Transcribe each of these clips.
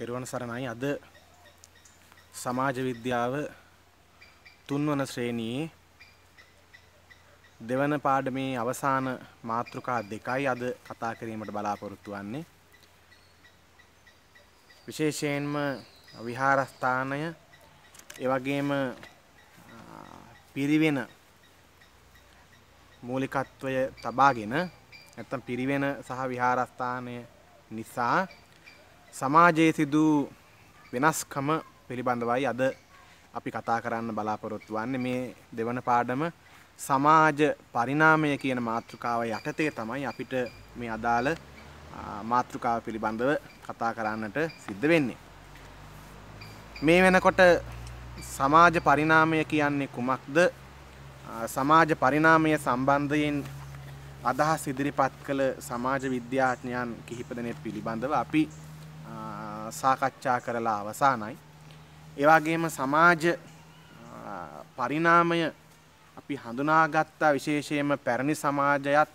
තෙරුවන් සරණයි අද සමාජ විද්‍යාව තුන්වන ශ්‍රේණියේ දෙවන පාඩමේ අවසාන මාතෘකා දෙකයි අද කතා කිරීමට බලාපොරොත්තු වෙන්නේ විශේෂයෙන්ම විහාරස්ථානය ඒ වගේම පිරිවෙන මූලිකත්වය තබාගෙන නැත්තම් පිරිවෙන සහ විහාරස්ථානය නිසා සමාජයේ සිදු වෙනස්කම පිළිබඳවයි අද අපි කතා කරන්න බලාපොරොත්තු වන්නේ මේ දෙවන පාඩම සමාජ පරිණාමය කියන මාතෘකාව යටතේ තමයි අපිට මේ අදාළ මාතෘකාව පිළිබඳව කතා කරන්නට සිද්ධ වෙන්නේ. මේ වෙනකොට සමාජ පරිණාමය කියන්නේ කුමක්ද සමාජ පරිණාමය සම්බන්ධයෙන් අදහස් ඉදිරිපත් කළ සමාජ විද්‍යාඥයන් කිහිප දෙනෙක් පිළිබඳව අපි සාකච්ඡා කරලා අවසානයි. ඒවාගේම සමාජ පරිනාමය අපි හඳුනාගත්තා විශේෂයෙන්ම පැරණි සමාජයත්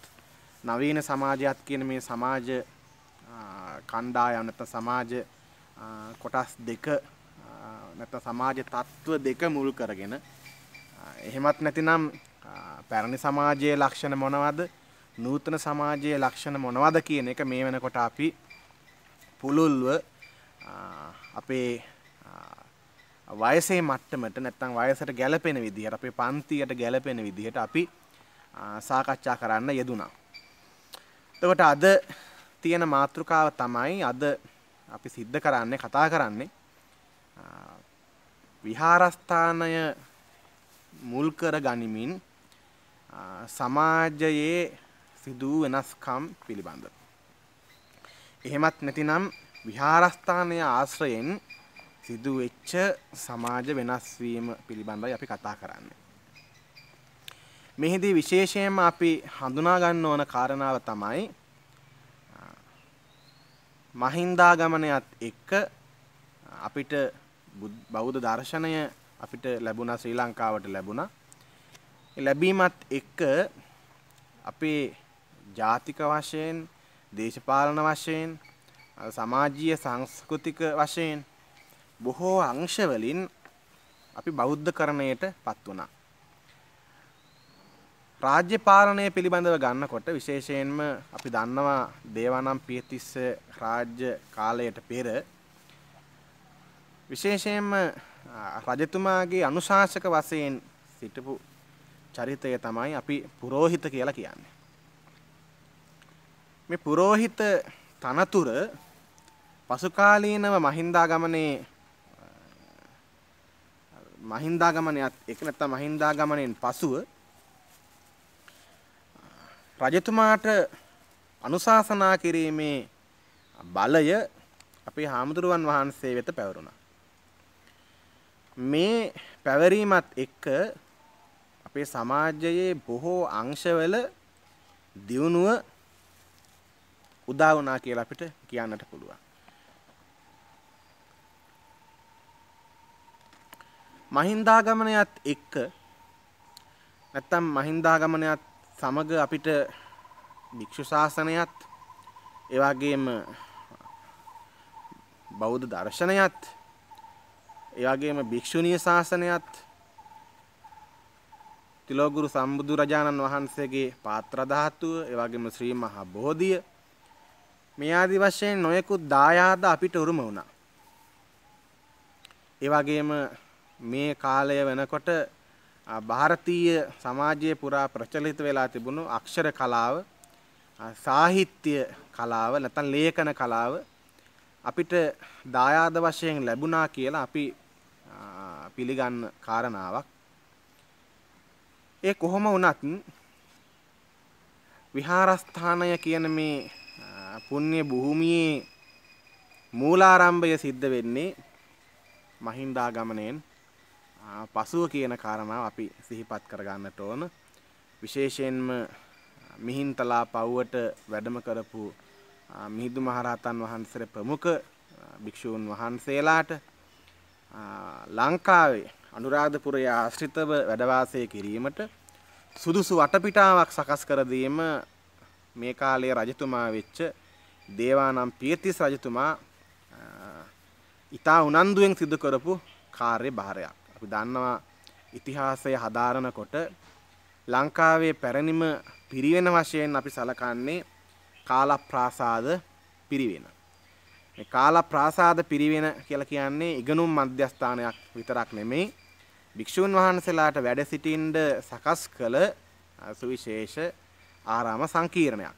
නවීන සමාජයත් කියන මේ සමාජ කණ්ඩායම් නැත්නම් සමාජ කොටස් දෙක නැත්නම් සමාජ තත්ත්ව දෙක මුල් කරගෙන එහෙමත් නැතිනම් පැරණි සමාජයේ ලක්ෂණ මොනවද නූතන සමාජයේ ලක්ෂණ මොනවද කියන එක මේ වෙනකොට අපි පුළුල්ව අපේ වයසේ මට්ටමට නැත්තම් වයසට ගැලපෙන විදිහට අපේ පන්තියට ගැලපෙන විදිහට අපි සාකච්ඡා කරන්න යෙදුනා. එතකොට අද තියෙන මාතෘකාව තමයි අද අපි සිද්ධ කරන්නේ කතා කරන්නේ විහාරස්ථානය මුල් කර ගනිමින් සමාජයේ සිදු වෙනස්කම් පිළිබඳ. එහෙමත් නැතිනම් විහාරස්ථානය ආශ්‍රයෙන් සිදු වෙච්ච සමාජ වෙනස්වීම පිළිබඳයි අපි කතා කරන්නේ. මෙහිදී විශේෂයෙන්ම අපි හඳුනා ගන්න ඕන කාරණාව තමයි මහින්දාගමනයත් එක්ක අපිට බෞද්ධ දර්ශනය අපිට ලැබුණා ශ්‍රී ලංකාවට ලැබුණා. ලැබීමත් එක්ක අපේ ජාතික වශයෙන් දේශපාලන වශයෙන් සමාජීය සංස්කෘතික වශයෙන් බොහෝ අංශවලින් අපි බෞද්ධකරණයට පත් වුණා. රාජ්‍ය පාලනය පිළිබඳව ගන්නකොට විශේෂයෙන්ම අපි දන්නවා දේවානම් පියතිස්ස රාජ්‍ය කාලයට පෙර විශේෂයෙන්ම රජතුමාගේ අනුශාසක වශයෙන් සිටපු චරිතය තමයි අපි පුරෝහිත කියලා කියන්නේ. මේ පුරෝහිත තනතුර පසුකාලීනව මහින්දාගමනේ මහින්දාගමනයත් එක නැත්තම් මහින්දාගමනයෙන් පසුව රජතුමාට අනුශාසනා කිරීමේ බලය අපේ හාමුදුරුවන් වහන්සේ වෙත පැවරුණා. මේ පැවරීමත් එක්ක අපේ සමාජයේ බොහෝ අංශවල දියුණුව උදා වුණා කියලා අපිට කියන්නට පුළුවන්. මහින්දාගමනයත් එක්ක නැත්තම් මහින්දාගමනයත් සමග අපිට භික්‍ෂු ශාසනයත් එවාගේම බෞද්ධ දර්ශනයත් එයාගේම භික්‍ෂුණිය ශාසනයත් තිලෝගුරු සම්බුදුරජාණන් වහන්සේගේ පාත්‍රධාතුව එවගේම ශ්‍රී මහා බෝධිය මේ ආදි වශයෙන් නොයෙකුත් දායාද අපිට උරුම වුණා. ඒ වගේම මේ කාලය වෙනකොට ಭಾರತೀಯ සමාජයේ පුරා ප්‍රචලිත වෙලා තිබුණු අක්ෂර කලාව සාහිත්‍ය කලාව නැත්නම් ලේඛන කලාව අපිට දායාද වශයෙන් ලැබුණා කියලා අපි පිළිගන්න කාරණාවක් ඒ කොහොම වුණත් විහාරස්ථානය කියන මේ පුණ්‍ය භූමියේ මූලාරම්භය සිද්ධ වෙන්නේ මහින්දාගමනයෙන් පසුව කියන කාරණාව අපි සිහිපත් කරගන්නට ඕන විශේෂයෙන්ම මිහින්තලා පව්වට වැඩම කරපු මිහිදු මහරහතන් වහන්සේ ප්‍රමුඛ භික්ෂූන් වහන්සේලාට ලංකාවේ අනුරාධපුරය ආශ්‍රිතව වැඩවාසය කිරීමට සුදුසු වටපිටාවක් සකස් කර දීම මේ කාලයේ රජතුමා වෙච්ච දේවානම් පීර්තිස් රජතුමා ඊට උනන්දුවෙන් සිදු කරපු කාර්ය භාරයක්. අපි දන්නවා ඉතිහාසය හදාරනකොට ලංකාවේ පැරණිම පිරිවෙන වශයෙන් අපි සලකන්නේ කාලප්‍රාසාද පිරිවෙන. මේ කාලප්‍රාසාද පිරිවෙන කියලා කියන්නේ ඉගෙනුම් මධ්‍යස්ථානයක් විතරක් නෙමෙයි භික්ෂූන් වහන්සේලාට වැඩ සිටින්න සකස් කළ සුවිශේෂ ආරාම සංකීර්ණයක්.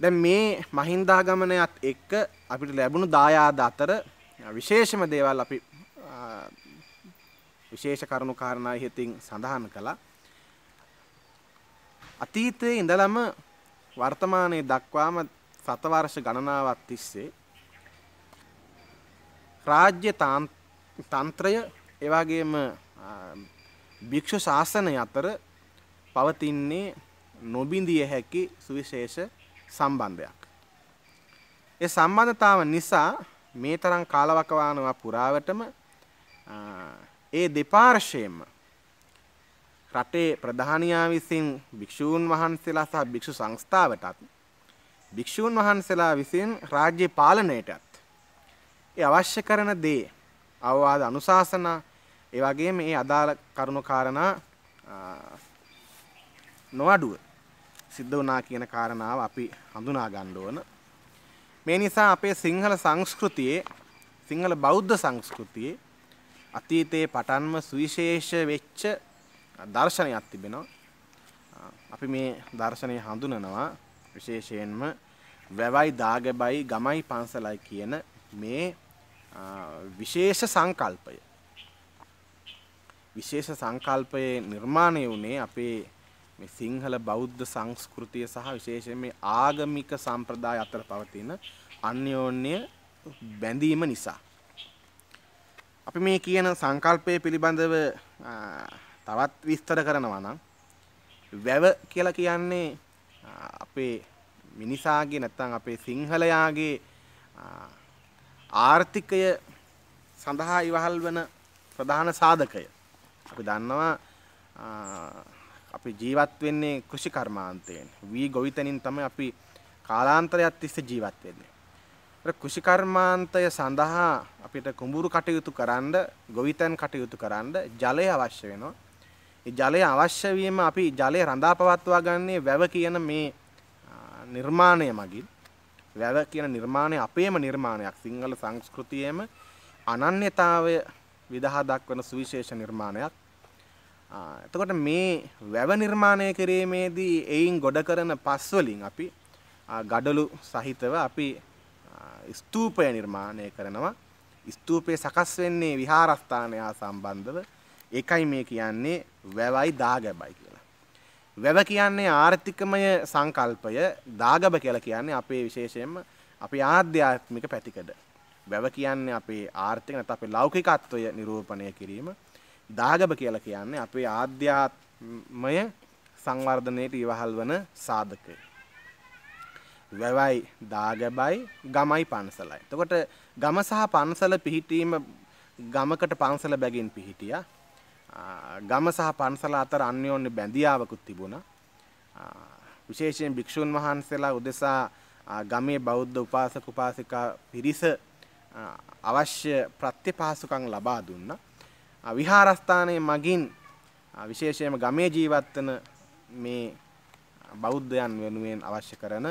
දැන් මේ මහින්දාගමනයත් එක්ක අපිට ලැබුණු දායාද අතර විශේෂම දේවල් අපි විශේෂ කරුණු කාරණා ඉහතින් සඳහන් කළා. අතීතයේ ඉඳලම වර්තමානයේ දක්වාම සතවර්ෂ ගණනාවක් තිස්සේ රාජ්‍ය තන්ත්‍රය එවාගේම භික්ෂු ශාසනය අතර පවතින්නේ නොබිඳිය හැකි සුවිශේෂ සම්බන්ධයක්. ඒ සම්බන්ධතාව නිසා මේ තරම් කාලවකවානවා පුරාවටම ඒ දෙපාර්ශයෙන්ම රටේ ප්‍රධානියා විසින් භික්ෂූන් වහන්සේලා සහ භික්ෂු සංස්ථාවටත් භික්ෂූන් වහන්සේලා විසින් රාජ්‍ය පාලනයටත් ඒ අවශ්‍ය කරන දේ අවවාද අනුශාසනා ඒ වගේම මේ අදාළ කරුණු කාරණා නොඅඩුව සිද්ධ වුණා කියන කාරණාව අපි හඳුනා ගන්න ඕන. මේ නිසා අපේ සිංහල සංස්කෘතියේ සිංහල බෞද්ධ සංස්කෘතියේ අතීතයේ පටන්ම සුවිශේෂ වෙච්ච දර්ශනයක් තිබෙනවා. අපි මේ දර්ශනය හඳුනනවා විශේෂයෙන්ම වැවයි දාගබයි ගමයි පන්සලයි කියන මේ විශේෂ සංකල්පය. විශේෂ සංකල්පයේ නිර්මාණය වුණේ අපේ මේ සිංහල බෞද්ධ සංස්කෘතිය සහ විශේෂයෙන් මේ ආගමික සම්ප්‍රදාය අතර පවතින අන්‍යෝන්‍ය බැඳීම නිසා. අපි මේ කියන සංකල්පය පිළිබඳව තවත් විස්තර කරනවා නම් වැව කියලා කියන්නේ අපේ මිනිසාගේ නැත්තම් අපේ සිංහලයාගේ ආර්ථිකය සඳහා ඉවහල් වෙන ප්‍රධාන සාධකය. අපි දන්නවා අපි ජීවත් වෙන්නේ කෘෂි කර්මාන්තයෙන්. වී ගොවිතැනින් තමයි අපි කාලාන්තරයක් තිස්සේ ජීවත් වෙන්නේ. කෘෂිකර්මාන්තය සඳහා අපිට කුඹුරු කටයුතු කරන්න ගොවිතැන් කටයුතු කරන්න ජලය අවශ්‍ය වෙනවා. ජලය අවශ්‍ය වීම අපි ජලය රඳා පවත්වා ගන්නේ වැව කියන මේ නිර්මාණය මගින් වැව කියන නිර්මාණය අපේම නිර්මාණයක් සිංහල සංස්කෘතියේම අනන්‍යතාවය විදහා දක්වන සුවිශේෂ නිර්මාණයක්. එතකොට මේ වැව නිර්මාණය කිරීමේදී එයින් ගොඩ කරන පස්වලින් අපි ගඩලු සහිතව අපි ස්තූපය නිර්මාණය කරනවා ස්තූපය සකස් වෙන්නේ විහාරස්ථානය සම්බන්ධව එකයි මේ කියන්නේ වැවයි දාගැබයි කියලා. වැව කියන්නේ ආර්ථිකමය සංකල්පය දාගැබ කියලා කියන්නේ අපේ විශේෂයෙන්ම අපේ ආධ්‍යාත්මික පැතිකඩ. වැව කියන්නේ අපේ ආර්ථික නැත්නම් අපේ ලෞකිකත්වය නිරූපණය කිරීම. දාගැබ කියලා කියන්නේ අපේ ආධ්‍යාත්මය සංවර්ධනයේ ඉවහල් වන සාධකය. වැවයි දාගැබයි ගමයි පන්සලයි. එතකොට ගම සහ පන්සල පිහිටීම ගමකට පන්සල බැගින් පිහිටියා. ගම සහ පන්සල අතර අන්‍යෝන්‍ය බැඳියාවකුත් තිබුණා. විශේෂයෙන් භික්ෂුන් වහන්සේලා උදෙසා ගමේ බෞද්ධ උපාසක උපාසිකා පිරිස අවශ්‍ය ප්‍රත්‍යපහසුකම් ලබා දුන්නා. විහාරස්ථානයේ මගින් විශේෂයෙන්ම ගමේ ජීවත් වෙන මේ බෞද්ධයන් වෙනුවෙන් අවශ්‍ය කරන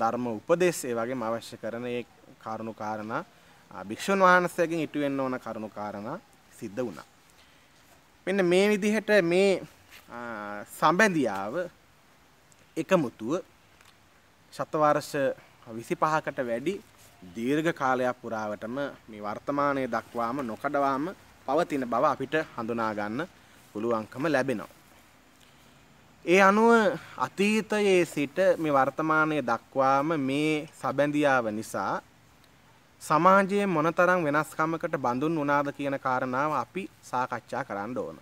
ධර්ම උපදෙස් ඒ වගේම අවශ්‍ය කරන ඒ කරුණු කාරණා භික්ෂුන් වහන්සේගෙන් ඉටු වෙන්න ඕන කරුණු කාරණා සිද්ධ වුණා. මෙන්න මේ විදිහට මේ සම්බැඳියාව එකමුතුව ශතවර්ෂ 25කට වැඩි දීර්ඝ කාලයක් පුරාවටම මේ වර්තමානයේ දක්වාම නොකඩවාම පවතින බව අපිට හඳුනා ගන්න පුළුවන්කම ලැබෙනවා. ඒ අනුව අතීතයේ සිට මේ වර්තමානය දක්වාම මේ සබැඳියාව නිසා සමාජයේ මොනතරම් වෙනස්කමකට බඳුන් වුණාද කියන කාරණාව අපි සාකච්ඡා කරන්න ඕන.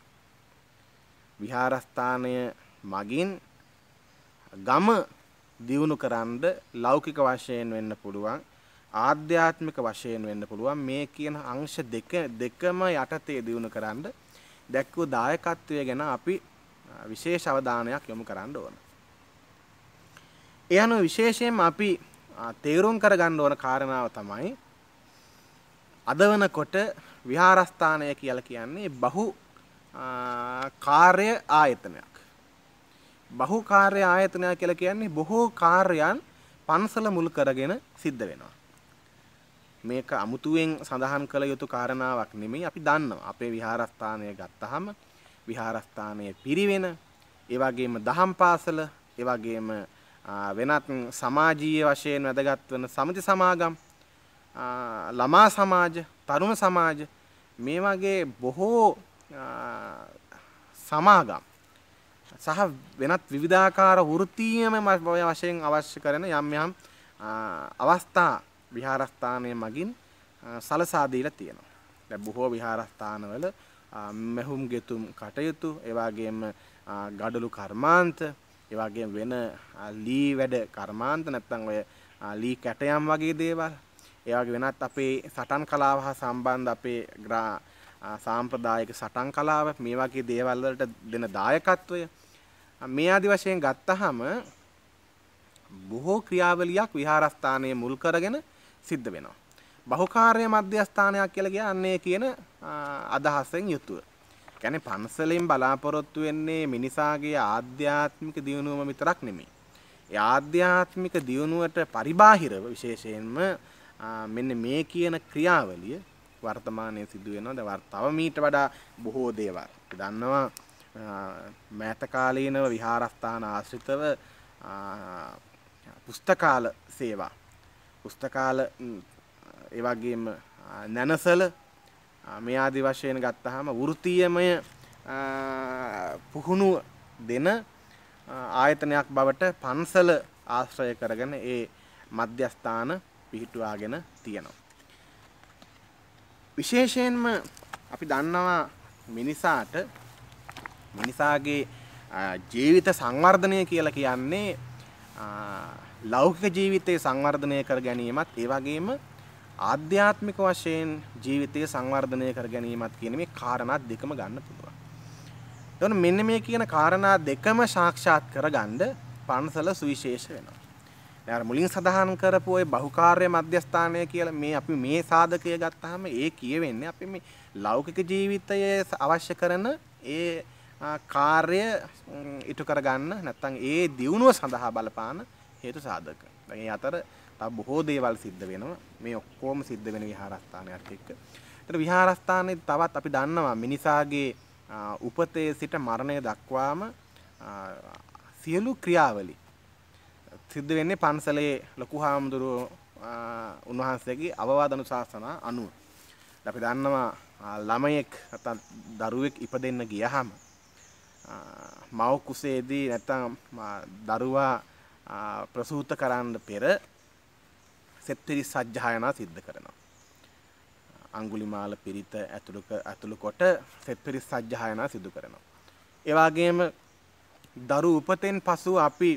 විහාරස්ථානය මගින් ගම දියුණු කරන්න ලෞකික වශයෙන් වෙන්න පුළුවන් ආධ්‍යාත්මික වශයෙන් වෙන්න පුළුවන් මේ කියන අංශ දෙක දෙකම යටතේ දියුණු කරන්න දැක්වූ දායකත්වය ගැන අපි විශේෂ අවධානයක් යොමු කරන්න ඕන. ඒ අනුව විශේෂයෙන් අපි තේරුම් කරගන්න ඕන කාරණාව තමයි අද වෙනකොට විහාරස්ථානය කියලා කියන්නේ බහු කාර්ය ආයතනයක්. බහු කාර්ය ආයතනයක් කියලා කියන්නේ බොහෝ කාර්යයන් පන්සල මුල් කරගෙන සිද්ධ වෙනවා. මේක අමුතුවෙන් සඳහන් කළ යුතු කාරණාවක් නෙමෙයි අපි දන්නවා. අපේ විහාරස්ථානය ගත්තහම විහාරස්ථානය පිරිවෙන ඒවගේම දහම් පාසල ඒවගේම වෙනත් සමාජීය වශයෙන් වැදගත් වන සමති සමාගම් ළමා සමාජ තරුණ සමාජ මේ වගේ බොහෝ සමාගම් සහ වෙනත් විවිධාකාර වෘත්තීයම වශයෙන් අවශ්‍ය කරන යම් යම් අවස්ථා විහාරස්ථානය මගින් සලසා දීලා තියෙනවා. දැන් බොහෝ විහාරස්ථානවල මෙහුම් ගෙතුම් කටයුතු එවාගේම ගඩලු කර්මාන්ත එවාගේ වෙන ලී වැඩ කර්මාන්ත නැත්තං ඔය ලී කැටයම් වගේ දේවල් ඒවගේ වෙනත් අපේ සටන් කලාව හා සම්බන්ධ අපේ ග්‍රා සාම්ප්‍රදායක සටන් කලාව මේ වගේ දේවල් වලට දෙන දායකත්වය මේ ආදි වශයෙන් ගත්තහම බොහෝ ක්‍රියාවලියක් විහාරස්ථානයේ මුල් කරගෙන සිද්ධ වෙනවා. බහුකාර්ය මධ්‍යස්ථානයක් කියලා කියන්නේ කියන අදහසෙන් යුතුව. කියන්නේ පන්සලෙන් බලාපොරොත්තු වෙන්නේ මිනිසාගේ ආධ්‍යාත්මික දියුණුවම විතරක් නෙමෙයි. ඒ ආධ්‍යාත්මික දියුණුවට පරිබාහිරව විශේෂයෙන්ම මෙන්න මේ කියන ක්‍රියාවලිය වර්තමානයේ සිදු වෙනවා. දැන් තව මීට වඩා බොහෝ දේවල්. දන්නවා මෑත කාලීනව විහාරස්ථාන ආශ්‍රිතව පුස්තකාල සේවා පුස්තකාල ඒවගේම නැනසල මේ ආදි වශයෙන් ගත්තහම වෘතියමය පුහුණු දෙන ආයතනයක් බවට පන්සල ආශ්‍රය කරගෙන ඒ මධ්‍යස්ථාන පිහිටුවාගෙන තියෙනවා. විශේෂයෙන්ම අපි දන්නවා මිනිසාට මිනිසාගේ ජීවිත සංවර්ධනය කියලා කියන්නේ ලෞකික ජීවිතයේ සංවර්ධනය කර ගැනීමත් ඒ වගේම ආධ්‍යාත්මික වශයෙන් ජීවිතය සංවර්ධනය කර ගැනීමත් කියන මේ කාරණා දෙකම ගන්න පුළුවන්. එතකොට මෙන්න මේ කියන කාරණා දෙකම සාක්ෂාත් කරගන්න පන්සල සුවිශේෂ වෙනවා. දැන් මුලින් සඳහන් කරපු ওই බහුකාර්ය මධ්‍යස්ථානය කියලා මේ අපි මේ සාධකය ගත්තාම ඒ කියවෙන්නේ අපි මේ ලෞකික ජීවිතයේ අවශ්‍ය කරන ඒ කාර්ය ඉටු කරගන්න නැත්නම් ඒ දියුණුව සඳහා බලපාන හේතු සාධක. දැන් ඒ අතර තව බොහෝ දේවල් සිද්ධ වෙනවා. මේ ඔක්කොම සිද්ධ වෙන විහාරස්ථානයක් එක්ක. ඒතර විහාරස්ථානයේ තවත් අපි දන්නවා මිනිසාගේ උපතේ සිට මරණය දක්වාම සියලු ක්‍රියාවලි සිද්ධ වෙන්නේ පන්සලේ ලොකු හාමුදුරුව උන්වහන්සේගේ අවවාදනු ශාසනා අනුව. අපි දන්නවා ළමයෙක් දරුවෙක් ඉප දෙන්න ගියහම මව කුසේදී නැත්තම් දරුවා ප්‍රසූත කරන්න පෙර සෙත්තිරි සජ්ජායනා සිද්ධ කරනවා. අංගුලිමාල පිරිත ඇතුළු ඇතුළු කොට සෙත්තිරි සජ්ජායනා සිදු කරනවා. එවාගේම දරු උපතෙන් පසු අපි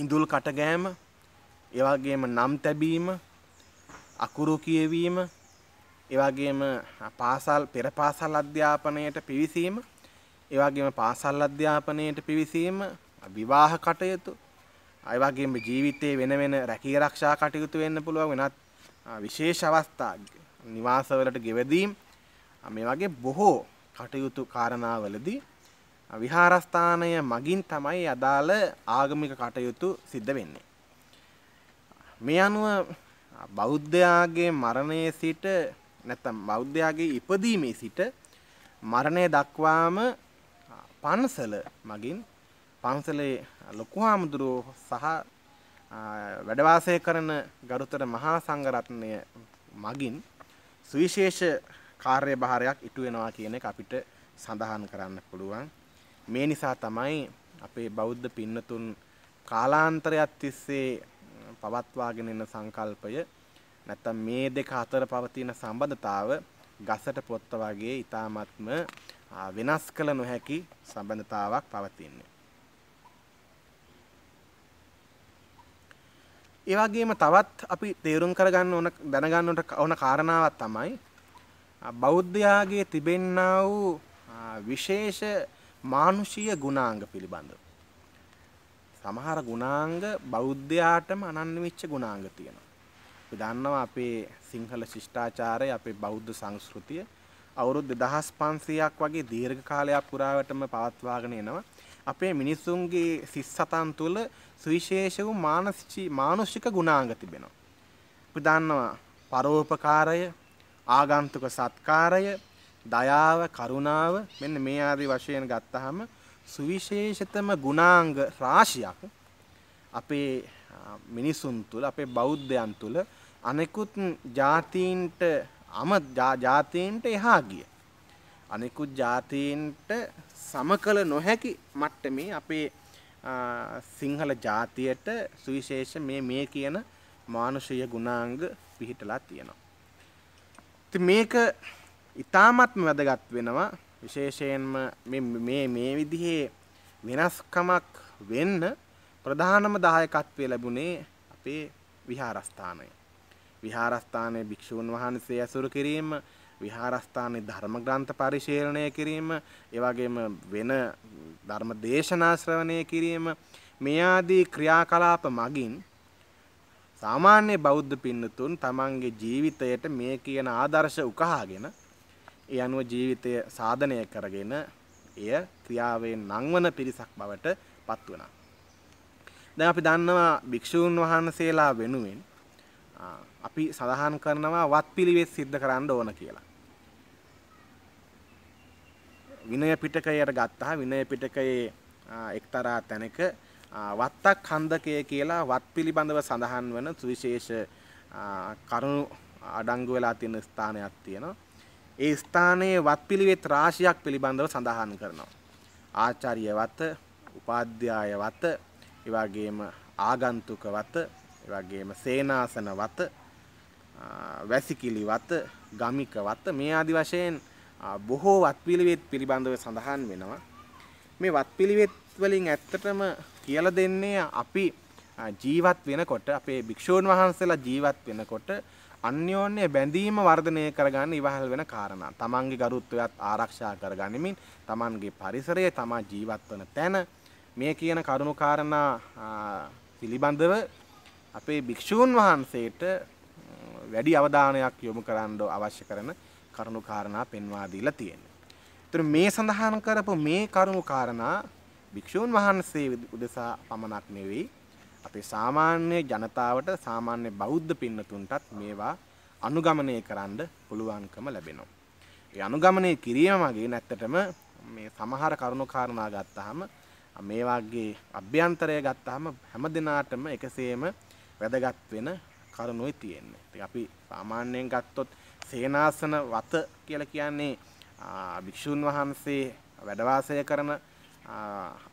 ඉඳුල් කටගෑම එවාගේම නම් තැබීම අකුරු කියවීම එවාගේම පාසල් පෙරපාසල් අධ්‍යාපනයට පිවිසීම ඒවාගේම පාසල් අධ්‍යාපනයට පිවිසීම විවාහ කටයුතු අයවාගේම ජීවිතයේ වෙන වෙන රැකී රක්ෂා කටයුතු වෙන්න පුළුවන් වෙනත් විශේෂ අවස්ථා නිවාසවලට ගෙවදීම් මේ වගේ බොහෝ කටයුතු කාරණාවලදී විහාරස්ථානය මගින් තමයි අදාළ ආගමික කටයුතු සිද්ධ වෙන්නේ. මේ අනුව බෞද්ධයාගේ මරණය සිට නැත්තම් බෞද්ධයාගේ ඉපදීමේ සිට මරණය දක්වාම පන්සල මගින් පන්සලේ ලොකු හාමුදුරුවෝ සහ වැඩවාසය කරන ගරුතර මහා සංගරත්නය මගින් සුවිශේෂ කාර්ය භාරයක් ඉටුවෙනවා කියන එක අපිට සඳහන් කරන්න පුළුවන් මේ නිසා තමයි අපේ බෞද්ධ පින්නතුන් කාලාන්තරයක් තිස්සේ පවත්වාගෙන එන සංකල්පය නැත්තම් මේ දෙක අතර පවතින සම්බන්ධතාව ගසට පොත්ත වගේ ඊ타මත්ම වෙනස් කළ නොහැකි සම්බන්ධතාවක් පවතින්නේ. ඒ වගේම තවත් අපි තේරුම් කරගන්න ඕන දැනගන්න ඕන කාරණාවක් තමයි බෞද්ධයාගේ තිබෙන්නා වූ විශේෂ මානුෂීය ගුණාංග පිළිබඳව. සමහර ගුණාංග බෞද්ධයාටම අනන්‍ය වෙච්ච ගුණාංග තියෙනවා. අපි දන්නවා අපේ සිංහල ශිෂ්ටාචාරය අපේ බෞද්ධ සංස්කෘතිය අවුරුදු 2500ක් වගේ දීර්ඝ කාලයක් පුරාවටම පවත්වාගෙන එනවා. අපේ මිනිසුන්ගේ සිස් සතන් තුළ සුවිශේෂ වූ මානසික ගුණාංග තිබෙනවා. අපි දන්නවා පරෝපකාරය, ආගන්තුක සත්කාරය, දයාව, කරුණාව මෙන්න මේ ආදී වශයෙන් ගත්තහම සුවිශේෂතම ගුණාංග රාශියක් අපේ මිනිසුන් තුළ අපේ බෞද්ධයන් තුළ අනෙකුත් ජාතීන්ට අම ජාතීන්ට එහා ගිය. අනෙකුත් ජාතීන්ට සමකල නොහැකි මට්ටමේ අපේ සිංහල ජාතියට සුවිශේෂ මේ මේ කියන මානුෂය ගුණාංග පිහිටලා තියෙනවා. ති මේක ඉතාමත්ම වැදගත් වෙනවා විශේෂයෙන්ම මේ විදිහේ වෙනස්කමක් වෙන්න ප්‍රධානම දායකත්වය ලැබුණේ අපේ විහාරස්ථානය. විහාරස්ථානයේ භික්ෂූන් වහන්සේ ඇසුරු කිරීම විහාරස්ථානයේ ධර්ම ග්‍රන්ථ පරිශීලනය කිරීම ඒ වගේම වෙන ධර්ම දේශනා ශ්‍රවණය කිරීම මේ ආදී ක්‍රියාකලාප මගින් සාමාන්‍ය බෞද්ධ පින්නතුන් තමන්ගේ ජීවිතයට මේ කියන ආදර්ශ උකහාගෙන ඒ අනුව ජීවිතය සාධනය කරගෙන එය ක්‍රියාවෙන් නංවන පිරිසක් බවට පත් වුණා. දැන් අපි දන්නවා භික්ෂූන් වහන්සේලා වෙනුවෙන් අපි සඳහන් කරනවා වත්පිළිවෙත් සිද්ධ කරන්න ඕන කියලා. විනය පිටකයට ගත්තා විනය පිටකයේ එක්තරා තැනක වත්තක් හන්දකය කියලා වත් පිළිබඳව සඳහන් වන සුවිශේෂ කරුණු අඩංගු වෙලා තියෙන ස්ථානයක් තියෙනවා. ඒ ස්ථානයේ වත් පිළිවෙත් රාශියක් පිළිබඳව සඳහන් කරනවා. ආචාර්ය වත, උපාධ්‍යාය වත, එවාගේම ආගන්තුක වත, එවාගේම සේනාසන වත, වැසිකිලි වත ගමික වත්ත මේ ආදි වශයෙන් බොහෝ වත්පිළිවෙත් පිළිබඳව සඳහන් වෙනවා මේ වත්පිළිවෙත් වලින් ඇත්තටම කියලා දෙන්නේ අපි ජීවත් වෙනකොට අපේ භික්ෂූන් වහන්සේලා ජීවත් වෙනකොට අන්‍යෝන්‍ය බැඳීම වර්ධනය කරගන්න ඉවහල් වෙන කාරණා. තමන්ගේ ගරුත්වයත් ආරක්ෂා කරගනිමින් තමන්ගේ පරිසරය තමා ජීවත් වන තැන මේ කියන කරුණු කාරණා පිළිබඳව අපේ භික්ෂූන් වහන්සේට වැඩි අවධානයක් යොමු කරන්න අවශ්‍ය කරන කරුණු කාරණා පෙන්වා දීලා තියෙනවා. ඒතර මේ සඳහන් කරපු මේ කරුණු කාරණා භික්ෂූන් වහන්සේ උදෙසා පමණක් නෙවෙයි අපේ සාමාන්‍ය ජනතාවට සාමාන්‍ය බෞද්ධ පින්නතුන්ටත් මේවා අනුගමනය කරන්න පුළුවන්කම ලැබෙනවා. ඒ අනුගමනය කිරීම මගේ නැත්තටම මේ සමහර කරුණු කාරණා ගත්තාම මේ වගේ අභ්‍යන්තරය ගත්තාම හැම දිනාටම එකසේම වැදගත් වෙන කරුණුයි තියෙන්නේ. ඉතින් අපි සාමාන්‍යයෙන් ගත්තොත් සේනාසන වත කියලා කියන්නේ භික්ෂුන් වහන්සේ වැඩවාසය කරන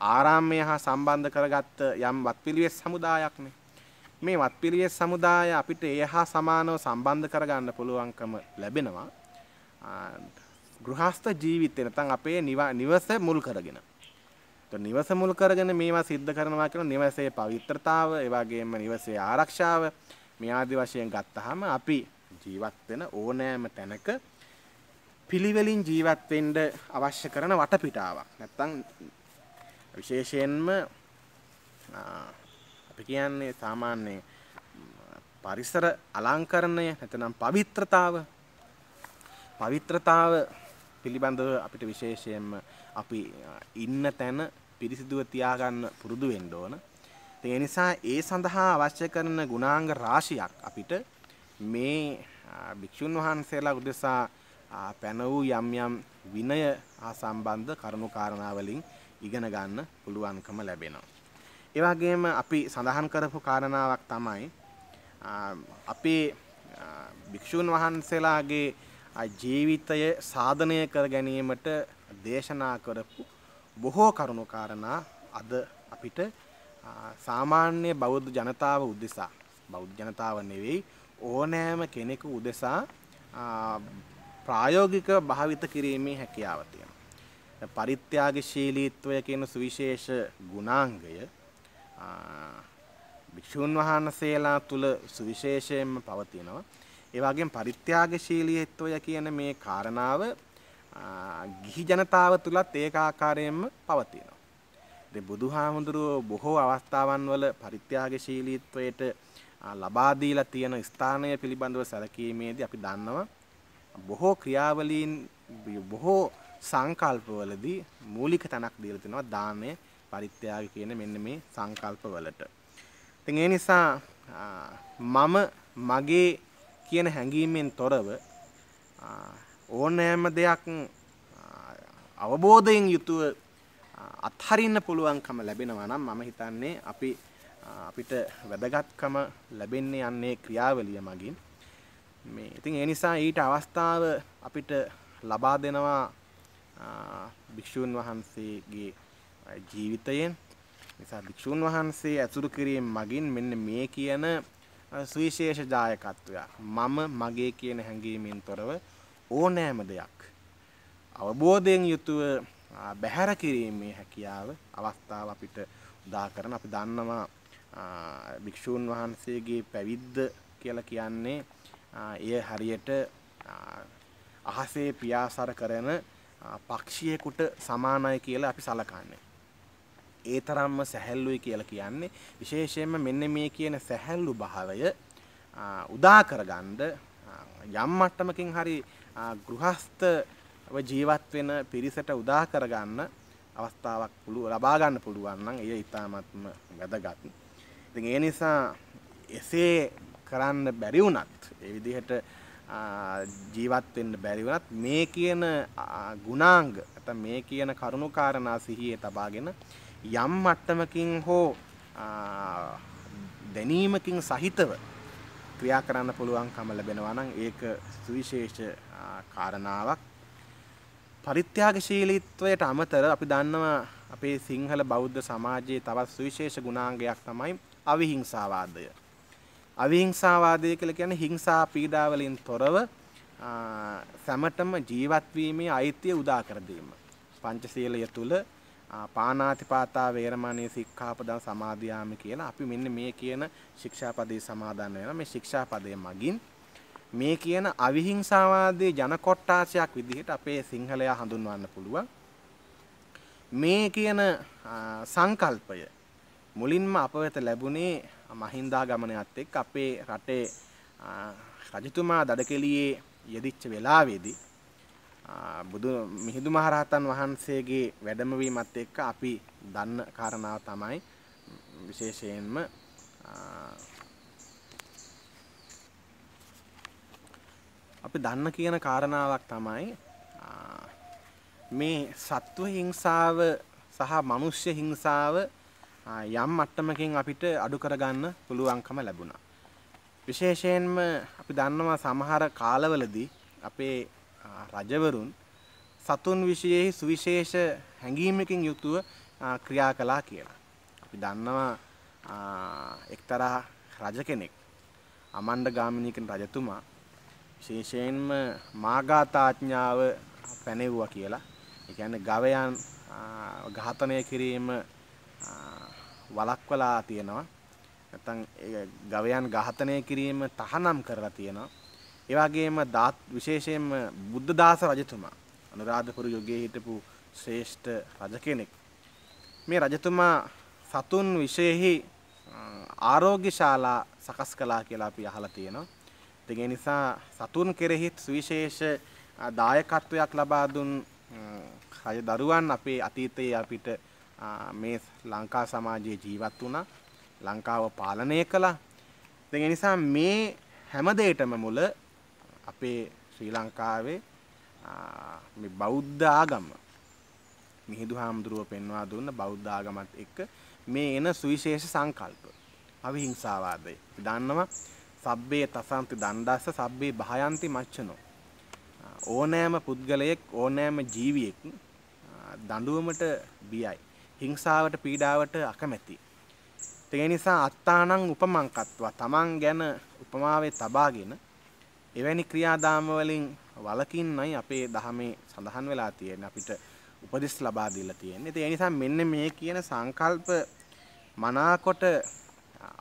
ආරාමය හා සම්බන්ධ කරගත්ත යම් වත්පිළිවෙත් සමුදායක්නේ. මේ වත්පිළිවෙත් සමුදාය අපිට ඒ හා සමානව සම්බන්ධ කරගන්න පුළුවන්කම ලැබෙනවා. ගෘහස්ත ජීවිතේ නැත්නම් අපේ නිවස මුල් කරගෙන. නිවස මුල් කරගෙන මේවා සිද්ධ කරනවා කියන නිවසේ පවිත්‍රතාව, ඒ වගේම නිවසේ ආරක්ෂාව, මේ ආදි වශයෙන් ගත්තහම අපි ජීවත් වෙන ඕනෑම තැනක පිළිවෙලින් ජීවත් වෙන්න අවශ්‍ය කරන වටපිටාවක් නැත්තම් විශේෂයෙන්ම අපි කියන්නේ සාමාන්‍ය පරිසර අලංකරණය නැතනම් පවිත්‍රතාව පවිත්‍රතාව පිළිබඳව අපිට විශේෂයෙන්ම අපි ඉන්න තැන පිරිසිදුව තියාගන්න පුරුදු වෙන්න ඕන ඒ නිසා ඒ සඳහා අවශ්‍ය කරන ගුණාංග රාශියක් අපිට මේ භික්ෂුන් වහන්සේලා උදෙසා පැන වූ යම් යම් විනය සම්බන්ධ කරුණු කාරණා වලින් ඉගෙන ගන්න පුළුවන්කම ලැබෙනවා. ඒ වගේම අපි සඳහන් කරපු කාරණාවක් තමයි අපේ භික්ෂුන් වහන්සේලාගේ ජීවිතය සාධනය කර ගැනීමට දේශනා කරපු බොහෝ කරුණු කාරණා අද අපිට සාමාන්‍ය බෞද්ධ ජනතාව උදෙසා බෞද්ධ ජනතාව නෙවෙයි ඕනෑම කෙනෙකු උදෙසා ප්‍රායෝගික භාවිත කිරීමේ හැකියාව තියෙනවා. පරිත්‍යාගශීලීත්වය කියන සුවිශේෂ ගුණාංගය භික්ෂුන් වහන්සේලා තුල සුවිශේෂයෙන්ම පවතිනවා. ඒ වගේම පරිත්‍යාගශීලීත්වය කියන මේ කාරණාව ගිහි ජනතාව තුලත් ඒකාකාරයෙන්ම පවතිනවා. බුදු හාමුදුරුවෝ බොහෝ අවස්ථාවන් වල පරිත්‍යාගශීලීත්වයට ලබාදීලා තියෙන ස්ථානය පිළිබඳව සැලකීමේදී අපි දන්නවා බොහෝ ක්‍රියාවලීන් බොහෝ සංකල්පවලදී මූලික තැනක් දීලා තිනවා දානය පරිත්‍යාග කියන මෙන්න මේ සංකල්පවලට. ඉතින් ඒ නිසා මම මගේ කියන හැඟීමෙන් තොරව ඕනෑම දෙයක් අවබෝධයෙන් යුතුව අත්හරින්න පුළුවන්කම ලැබෙනවා නම් මම හිතන්නේ අපි අපිට වැදගත්කම ලැබෙන්නේ යන්නේ ක්‍රියාවලිය මගින් මේ ඉතින් ඒ නිසා ඊට අවස්ථාව අපිට ලබා දෙනවා භික්ෂූන් වහන්සේගේ ජීවිතයෙන් නිසා භික්ෂූන් වහන්සේ ඇසුරු කිරීම මගින් මෙන්න මේ කියන සුවිශේෂ දායකත්වයක් මම මගේ කියන හැඟීමෙන් තොරව ඕනෑම දෙයක් අවබෝධයෙන් යුතුව බැහැර කිරීමේ හැකියාව අවස්ථාව අපිට උදා කරන අපි දන්නවා භික්‍ෂූන් වහන්සේගේ පැවිද්ද කියලා කියන්නේ එය හරියට අහසේ පියාසර කරන පක්ෂියකුට සමානයි කියලා අපි සලකන්නේ. ඒ තරම්ම සැහැල්ලුයි කියලා කියන්නේ විශේෂයෙන්ම මෙන්න මේ කියන සැහැල්ලු භාවය උදා කරගන්න යම් මට්ටමකින් හරි ගෘහස්ත ජීවත් වෙන පිරිසට උදා කරගන්න අවස්ථාවක් පුළුව ලබා ගන්න පුළුවන් නම් ඒ ඉතාමත්ම වැදගත්. ඉතින් ඒ නිසා එසේ කරන්න බැරි වුණත් ඒ විදිහට ජීවත් වෙන්න බැරි වුණත් මේ කියන ගුණාංග නැත්නම් මේ කියන කරුණාකාරණා සිහියේ තබාගෙන යම් මට්ටමකින් හෝ දැනීමකින් සහිතව ක්‍රියා කරන්න පුළුවන්කම ලැබෙනවා නම් ඒක සුවිශේෂ කාරණාවක් පරිත්‍යාගශීලීත්වයට අමතර අපි දන්නවා අපේ සිංහල බෞද්ධ සමාජයේ තවත් සුවිශේෂ ගුණාංගයක් තමයි අවිහිංසාවාදය. අවිහිංසාවාදය කියලා කියන්නේ හිංසා පීඩා වලින් තොරව සැමටම ජීවත්වීමේ අයිතිය උදා කර දීම. පංචශීලය තුල පානාතිපාතා වේරමණී සික්ඛාපදං සමාදියාමි කියලා අපි මෙන්න මේ කියන ශික්ෂාපදේ සමාදන් වෙනවා. මේ ශික්ෂාපදයේ මගින් මේ කියන අවිහිංසාවාදී ජනකොට්ටාසයක් විදිහට අපේ සිංහලයා හඳුන්වන්න පුළුවන්. මේ කියන සංකල්පය මුලින්ම අප වෙත ලැබුණේ මහින්දා ගමනයත් එක්ක අපේ රටේ රජතුමා දඩකෙළියේ යෙදිච්ච වෙලාවේදී බුදු මිහිඳු මහරහතන් වහන්සේගේ වැඩමවීමත් එක්ක අපි දන්න කාරණාව තමයි විශේෂයෙන්ම අපි දන්න කියන කාරණාවක් තමයි මේ සත්ව හිංසාව සහ මනුෂ්‍ය හිංසාව යම් මට්ටමකින් අපිට අඩු කරගන්න පුළුවන්කම ලැබුණා. විශේෂයෙන්ම අපි දන්නවා සමහර කාලවලදී අපේ රජවරුන් සතුන් විශයෙහි සුවිශේෂ හැඟීමකින් යුතුව ක්‍රියා කලා කියලා. අපි දන්නවා එක්තරා රජ කෙනෙක් අමණ්ඩ ගාමිණීකන් රජතුමා විශේෂයෙන්ම මාඝාතාඥාව පැනෙව්වා කියලා. ඒ කියන්නේ ගවයන් ඝාතනය කිරීම වළක්වලා තියෙනවා. නැත්නම් ගවයන් ඝාතනය කිරීම තහනම් කරලා තියෙනවා. ඒ වගේම දාත් විශේෂයෙන්ම බුද්ධ දාස රජතුමා අනුරාධපුර යුගයේ හිටපු ශ්‍රේෂ්ඨ රජ කෙනෙක්. මේ රජතුමා සතුන් විශේෂෙහි ආරෝග්‍ය ශාලා සකස් කළා කියලා අපි අහලා තියෙනවා. ඉතින් ඒ නිසා සතුන් කෙරෙහිත් සුවිශේෂ දායකත්වයක් ලබා දුන් අය දරුවන් අපේ අතීතයේ අපිට මේ ලංකා සමාජයේ ජීවත් වුණා. ලංකාව පාලනය කළා. ඉතින් ඒ නිසා මේ හැම දෙයකම මුල අපේ ශ්‍රී ලංකාවේ මේ බෞද්ධ ආගම මිහිඳු හාමුදුරුව පෙන්වා දුන්න බෞද්ධ ආගමත් එක්ක මේ එන සුවිශේෂ සංකල්ප අවිහිංසාවාදය. අපි දන්නවා සබ්බේ තසන්ති දණ්ඩස්ස සබ්බේ භායන්ති මච්චනෝ ඕනෑම පුද්ගලයෙක් ඕනෑම ජීවියෙක් දඬුවමට බියයි හිංසාවට පීඩාවට අකමැති ඒ නිසා අත්තානං උපමංකත්වා තමන් ගැන උපමාවේ තබාගෙන එවැනි ක්‍රියාදාම වලින් වලකින්නයි අපේ දහමේ සඳහන් වෙලා තියෙන්නේ අපිට උපදෙස් ලබා දීලා තියෙන්නේ. ඒ නිසා මෙන්න මේ කියන සංකල්ප මනාකොට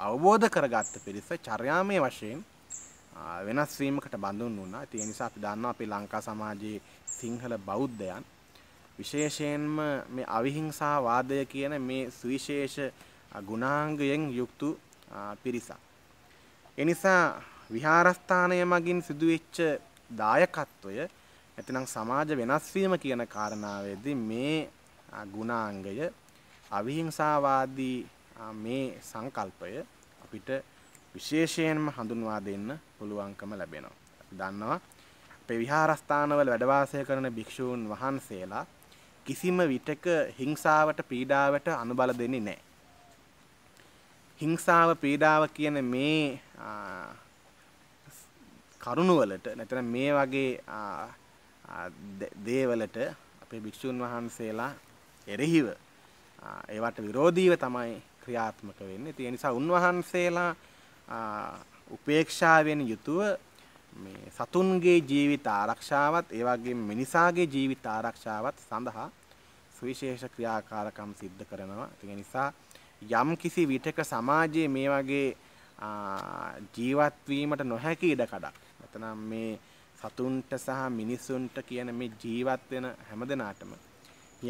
අවබෝධ කරගත්ත පිරිස චර්යාමය වශයෙන් වෙනස් වීමකට බඳුන් වුණා. ඒ නිසා අපි දන්නවා අපේ ලංකා සමාජයේ සිංහල බෞද්ධයන් විශේෂයෙන්ම මේ අවිහිංසාවාදය කියන මේ සුවිශේෂ ගුණාංගයෙන් යුක්ත පිරිසක්. ඒ නිසා විහාරස්ථානය මගින් සිදුවෙච්ච දායකත්වය ඇතිනම් සමාජ වෙනස් වීම කියන කාරණාවේදී මේ ගුණාංගය අවිහිංසාවාදී මේ සංකල්පය අපිට විශේෂයෙන්ම හඳුන්වා දෙන්න පුළුවන්කම ලැබෙනවා. දන්නවා අපේ විහාරස්ථානවල වැඩවාසය කරන භික්ෂූන් වහන්සේලා කිසිම විටක හිංසාවට පීඩාවට අනුබල දෙන්නේ නැහැ. හිංසාව පීඩාව කියන මේ කරුණුවලට නැත්නම් මේ වගේ දේවලට අපේ භික්ෂුන් වහන්සේලා එරෙහිව ඒවට විරෝධීව තමයි ක්‍රියාත්මක වෙන්නේ. ඒ නිසා උන්වහන්සේලා උපේක්ෂාවෙන් යුතුව මේ සතුන්ගේ ජීවිත ආරක්ෂාවත් ඒ වගේම මිනිසාගේ ජීවිත ආරක්ෂාවත් සඳහා සුවිශේෂ ක්‍රියාකාරකම් සිද්ධ කරනවා. ඒ නිසා යම් කිසි විටක සමාජයේ මේ වගේ ජීවත් වීමට නොහැකි ඉඩ කඩක්. නැත්නම් මේ සතුන්ට සහ මිනිසුන්ට කියන මේ ජීවත් වෙන හැමදෙනාටම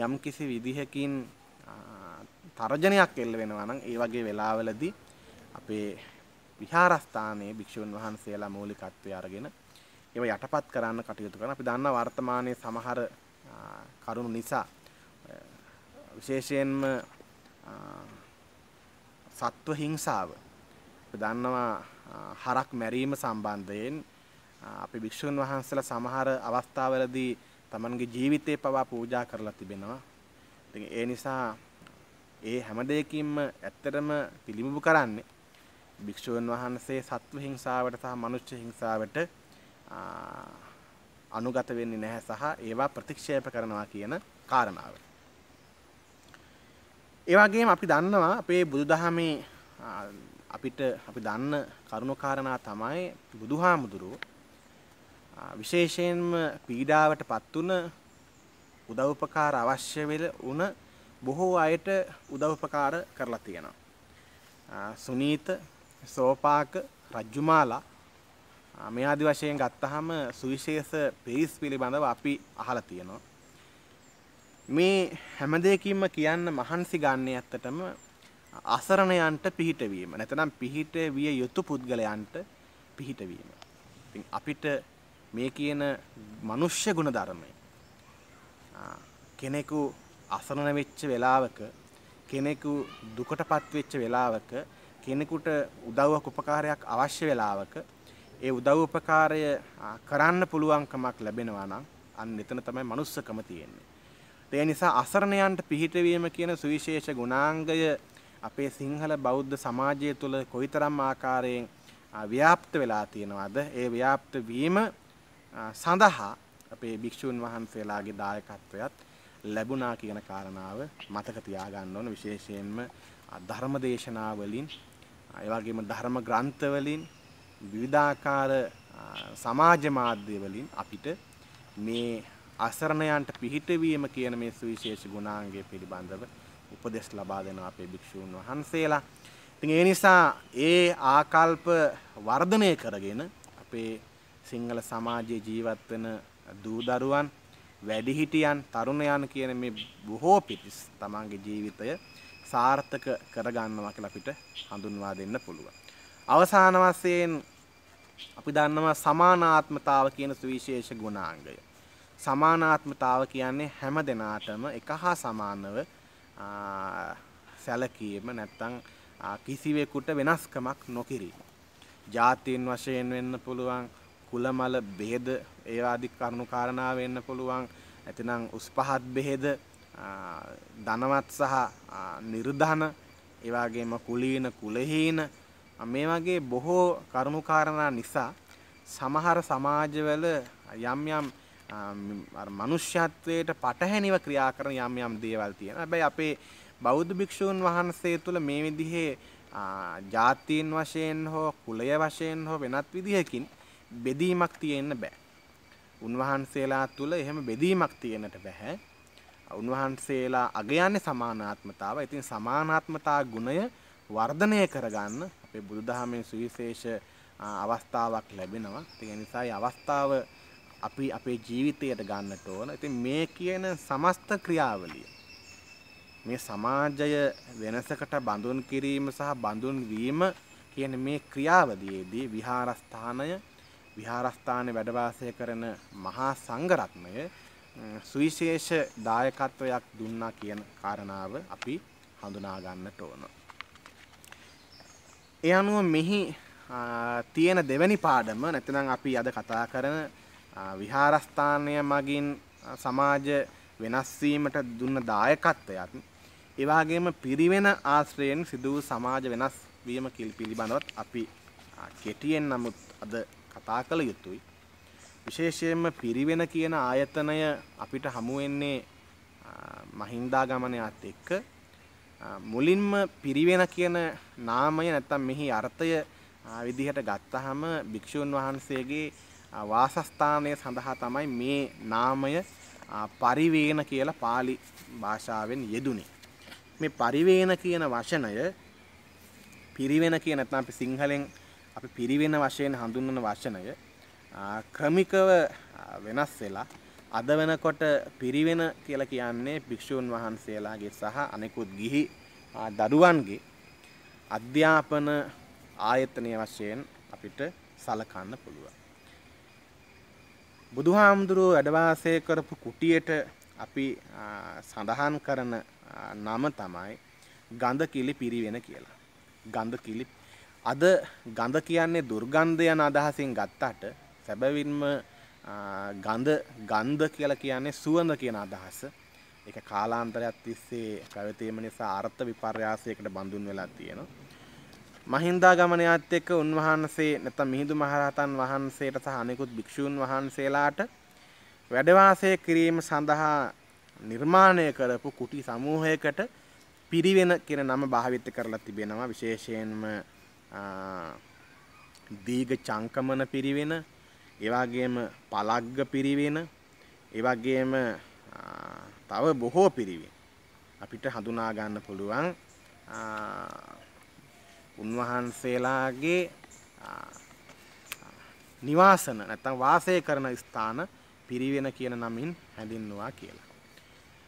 යම් කිසි විදිහකින් තර්ජනයක් එල්ල වෙනවා නම් ඒ වගේ වෙලාවලදී අපේ විහාරස්ථානයේ භික්ෂුන් වහන්සේලා මූලිකත්වයේ අරගෙන ඒව යටපත් කරන්න කටයුතු කරන අපි දන්නා වර්තමානයේ සමහර කරුණු නිසා විශේෂයෙන්ම සත්ව හිංසාව අපි දන්නවා හරක් මැරීම සම්බන්ධයෙන් අපි භික්ෂුන් වහන්සේලා සමහර අවස්ථාවලදී තමන්ගේ ජීවිතේ පවා පූජා කරලා තිබෙනවා. ඉතින් ඒ නිසා ඒ හැම දෙයකින්ම ඇත්තටම පිළිඹු කරන්නේ භික්ෂූන් වහන්සේ සත්ව හිංසාවට සහ මනුෂ්‍ය හිංසාවට අනුගත වෙන්නේ නැහැ සහ ඒවා ප්‍රතික්ෂේප කරනවා කියන කාරණාව. ඒ වගේම අපි දන්නවා අපේ බුදුදහමේ අපිට අපි දන්න කරුණු කාරණා තමයි බුදුහාමුදුරුව විශේෂයෙන්ම පීඩාවට පත් උන උදව්පකාර අවශ්‍ය වෙල උන බොහෝ අයට උදව්පකාර කරලා තියෙනවා. සුනීත සෝපාක රජ්ජුමාලා මේ ආදි වශයෙන් ගත්තහම සුවිශේෂ පිරිස් පිළිබඳව අපි අහලා තියෙනවා. මේ හැම දෙයකින්ම කියන්න මහන්සි ගන්න ඇත්තටම අසරණයන්ට පිහිටවීම. නැතනම් පිහිට විය යුතු පුද්ගලයන්ට පිහිටවීම. ඉතින් අපිට මේ කියන මනුෂ්‍ය ගුණධර්මය කෙනෙකු අසරණ වෙච්ච වෙලාවක කෙනෙකු දුකටපත් වෙච්ච වෙලාවක කෙනෙකුට උදව්වක් උපකාරයක් අවශ්‍ය වෙලාවක ඒ උදව් උපකාරය කරන්න පුළුවන්කමක් ලැබෙනවා නම් අන්න එතන තමයි manussකම තියෙන්නේ. ඒ නිසා අසරණයන්ට පිහිටවීම කියන සුවිශේෂ ගුණාංගය අපේ සිංහල බෞද්ධ සමාජය තුළ කොයිතරම් ආකාරයෙන් ව්‍යාප්ත වෙලා තියෙනවද ඒ ව්‍යාප්ත වීම සඳහා අපේ භික්ෂූන් වහන්සේලාගේ දායකත්වයත් ලැබුණා කියන කාරණාව මතක තියාගන්න ඕන විශේෂයෙන්ම ධර්ම දේශනාවලින් ඒ වගේම ධර්ම ග්‍රන්ථවලින් විවිධාකාර සමාජ මාධ්‍ය වලින් අපිට මේ අසරණයන්ට පිහිටවීම කියන මේ සුවිශේෂී ගුණාංගය පිළිබඳව උපදෙස් ලබා දෙනවා අපේ භික්ෂූන් වහන්සේලා. ඉතින් ඒ නිසා ඒ ආකල්ප වර්ධනය කරගෙන අපේ සිංහල සමාජයේ ජීවත් වෙන දූ දරුවන් වැඩිහිටියන් තරුණයන් කියන මේ බොහෝ පිරිස් තමන්ගේ ජීවිතය සාර්ථක කරගන්නවා කියලා අපිට හඳුන්වා දෙන්න පුළුවන්. අවසාන වශයෙන් අපි දන්නවා සමානාත්මතාව කියන සුවිශේෂ ගුණාංගය. සමානාත්මතාව කියන්නේ හැම දෙනාටම එක හා සමානව සැලකීම නැත්තම් කිසිවෙකුට වෙනස්කමක් නොකිරීම. ජාතීන් වශයෙන් වෙන්න පුළුවන් කුල මල බෙහෙද ඒවාදි කරුණු කාරණාව වෙන්න පුළුවන් ඇතිනම් උස් පහත් බෙහෙද ධනවත් සහ නිර්ධන ඒවාගේම කුලීන කුලහීන මේ වගේ බොහෝ කරුණු කාරණා නිසා සමහර සමාජවල යම් යම් මනුෂ්‍යත්වයට පටහැනිව ක්‍රියා කරන යම් යම් දේවල් තියෙන. හැබැයි අපේ බෞද්ධ භික්ෂූන් වහන්සේ තුළ මේ විදිහේ ජාතීන් වශයෙන් හෝ කුලය වශයෙන් හෝ වෙනත් විදිහකින් බෙදීමක් තියෙන්න බෑ. උන්වහන්සේලා තුළ එහෙම බෙදීමක් තියෙන්නට බැහැ. උන්වහන්සේලා අගයන්නේ සමානාත්මතාව. ඉතින් සමානාත්මතා ගුණය වර්ධනය කරගන්න අපේ බුදුදහමෙන් සුවිශේෂ අවස්ථාවක් ලැබෙනවා. ඒ නිසා මේ අවස්ථාව අපි අපේ ජීවිතයට ගන්නට ඕන. ඉතින් මේ කියන සමස්ත ක්‍රියාවලිය මේ සමාජය වෙනසකට බඳුන් කිරීම සහ බඳුන් වීම කියන මේ ක්‍රියාවලියේදී විහාරස්ථානය විහාරස්ථානයේ වැඩ වාසය කරන මහා සංඝරත්නය සුවිශේෂ දායකත්වයක් දුන්නා කියන කාරණාව අපි හඳුනා ගන්නට ඕන. ඒ අනුව මෙහි තියෙන දෙවැනි පාඩම නැත්නම් අපි අද කතා කරන විහාරස්ථානය මගින් සමාජ වෙනස් වීමට දුන්න දායකත්වයත් ඒ වගේම පිරිවෙන ආශ්‍රයෙන් සිදු වූ සමාජ වෙනස් වීම පිළිබඳවත් අපි කෙටියෙන් නමුත් අද කතා කළ යුතුයි. විශේෂයෙන්ම පිරිවෙන කියන ආයතනය අපිට හමුවෙන්නේ මහින්දා ගමනයත් එක්ක මුලින්ම පිරිවෙන කියන නාමය නැත්තම් මෙහි අර්ථය විදිහට ගත්තහම භික්ෂූන් වහන්සේගේ වාසස්ථානය සඳහා තමයි මේ නාමය පරිවේන කියලා පාලි භාෂාවෙන් යෙදුනේ. මේ පරිවේන කියන වචනය පිරිවෙන කියන නැත්නම් අපි සිංහලෙන් අපි පිරිවෙන වශයෙන් හඳුන්වන වචනය ක්‍රමිකව වෙනස් වෙලා අද වෙනකොට පිරිවෙන කියලා කියන්නේ භික්ෂූන් වහන්සේලාගේ සහ අනෙකුත් ගිහි දරුවන්ගේ අධ්‍යාපන ආයතනය වශයෙන් අපිට සලකන්න පුළුවන්. බුදුහාමුදුරුව වැඩවාසය කරපු කුටියට අපි සඳහන් කරන නම තමයි ගඳ කිලි පිරිවෙන කියලා. ගඳ කිලි අද ගඳ කියන්නේ දුර්ගන්ධ යන අදහසින් ගත්තට සැබවින්ම ගඳ ගන්ධ කියලා කියන්නේ සුවඳ කියන අදහස. ඒක කාලාන්තරයක් තිස්සේ පැවතීම නිසා අර්ථ විපර්යාසයකට බඳුන් වෙලා තියෙනවා. මහින්දා ගමනයත් එක්ක උන්වහන්සේ නැත්නම් මිහිඳු මහරහතන් වහන්සේට සහ අනෙකුත් භික්ෂූන් වහන්සේලාට වැඩවාසය කිරීම සඳහා නිර්මාණය කරපු කුටි සමූහයකට පිරිවෙන කියන නම භාවිත කරලා තිබෙනවා විශේෂයෙන්ම දීග චංකමන පිරිවෙන එවාගේම පලග්ග පිරිවෙන එවගේම තව බොහෝ පිරිවෙන් අපිට හඳුනා ගන්න පුළුවන් උන්වහන්සේලාගේ නිවාසන නැත්තම් වාසය කරන ස්ථාන පිරිවෙන කියන නමින් හැඳින්වුවා කියලා.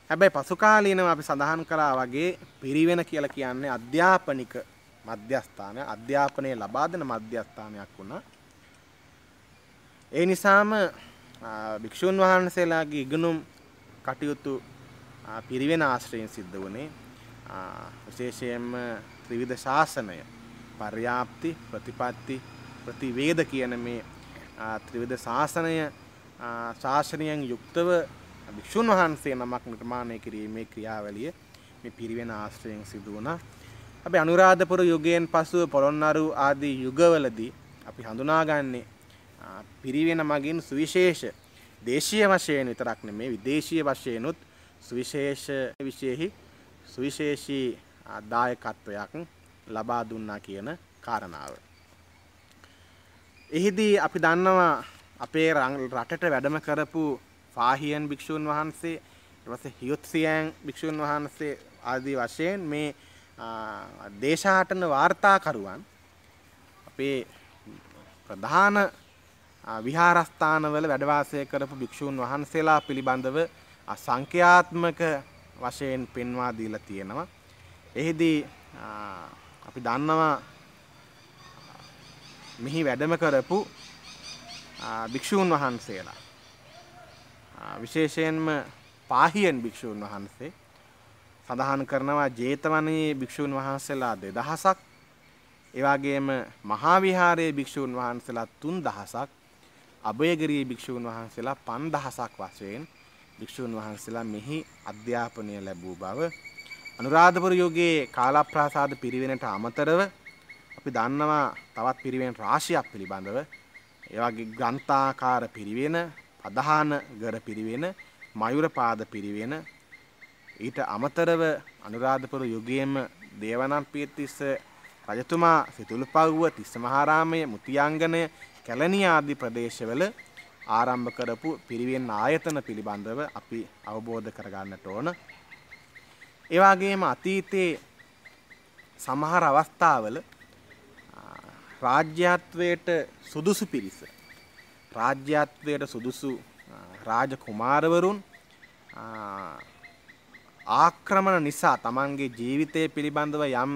හැබැයි පසු කාලීනව අපි සඳහන් කළා වගේ පිරිවෙන කියලා කියන්නේ අධ්‍යාපනික මධ්‍යස්ථානය අධ්‍යාපනය ලබා දෙන මධ්‍යස්ථානයක් වුණා. ඒ නිසාම භික්ෂූන් වහන්සේලාගේ ඉගෙනුම් කටයුතු පිරිවෙන ආශ්‍රයෙන් සිද්ධ වුණේ විශේෂයෙන්ම ත්‍රිවිධ ශාසනය පර්යාප්ති ප්‍රතිපත්ති ප්‍රතිවේද කියන මේ ත්‍රිවිධ ශාසනය ශාසනයෙන් යුක්තව භික්ෂූන් වහන්සේ නමක් නිර්මාණය කිරීමේ ක්‍රියාවලිය මේ පිරිවෙන ආශ්‍රයෙන් සිදු වුණා. අපි අනුරාධපුර යුගයෙන් පසුව පොළොන්නරු ආදී යුගවලදී අපි හඳුනාගන්නේ පිරිවෙන මගින් සුවිශේෂ දේශීය වශයෙන් විතරක් නෙමේ විදේශීය වශයෙන්ුත් සුවිශේෂ විශේෂෙහි සුවිශේෂී දායකත්වයක් ලබා දුන්නා කියන කාරණාව. එහිදී අපි දන්නවා අපේ රටට වැඩම කරපු පාහියන් භික්‍ෂූන් වහන්සේ එවස හියොත්සියෑන් භික්‍ෂූන් වහන්සේ ආදී වශයෙන් මේ දේශාටන වාර්තාකරුවන් අපේ ප්‍රධාන විහාරස්ථානවල වැඩවාසය කරපු භික්‍ෂූන් වහන්සේලා පිළිබඳව සංඛ්‍යාත්මක වශයෙන් පෙන්වා දීලා තියෙනවා. එහිදී අපි දන්නවා මෙහි වැඩම කරපු භික්‍ෂූන් වහන්සේලා. විශේෂයෙන්ම පාහියෙන් භික්‍ෂූන් වහන්සේ සඳහන් කරනවා ජේතවනයේ භික්ෂූන් වහන්සේලා 2000ක් ඒ වගේම මහා විහාරයේ භික්ෂූන් වහන්සේලා 3000ක් අභයගිරි භික්ෂූන් වහන්සේලා 5000ක් වශයෙන් භික්ෂූන් වහන්සේලා මෙහි අධ්‍යාපනය ලැබූ බව අනුරාධපුර යුගයේ කාලප්‍රාසාද පිරිවෙනට අමතරව අපි දන්නවා තවත් පිරිවෙන් රාශියක් පිළිබඳව ඒ වගේ ග්‍රන්ථාකාර පිරිවෙන, පදහාන ගර පිරිවෙන, මයුරපාද පිරිවෙන, ඊට අමතරව අනුරාධපුර යුගයේම දේවනම්පියතිස්ස රජතුමා සිතුල්පව්ව තිස්සමහාරාමය මුතියාංගණය කැලණිය ආදී ප්‍රදේශවල ආරම්භ කරපු පිරිවෙන් ආයතන පිළිබඳව අපි අවබෝධ කරගන්නට ඕන. ඒ වගේම අතීතයේ සමහර අවස්ථාවල රාජ්‍යත්වයට සුදුසු පිරිස රාජ්‍යත්වයට සුදුසු රාජ කුමාරවරුන් ආක්‍රමණ නිසා තමන්ගේ ජීවිතය පිළිබඳව යම්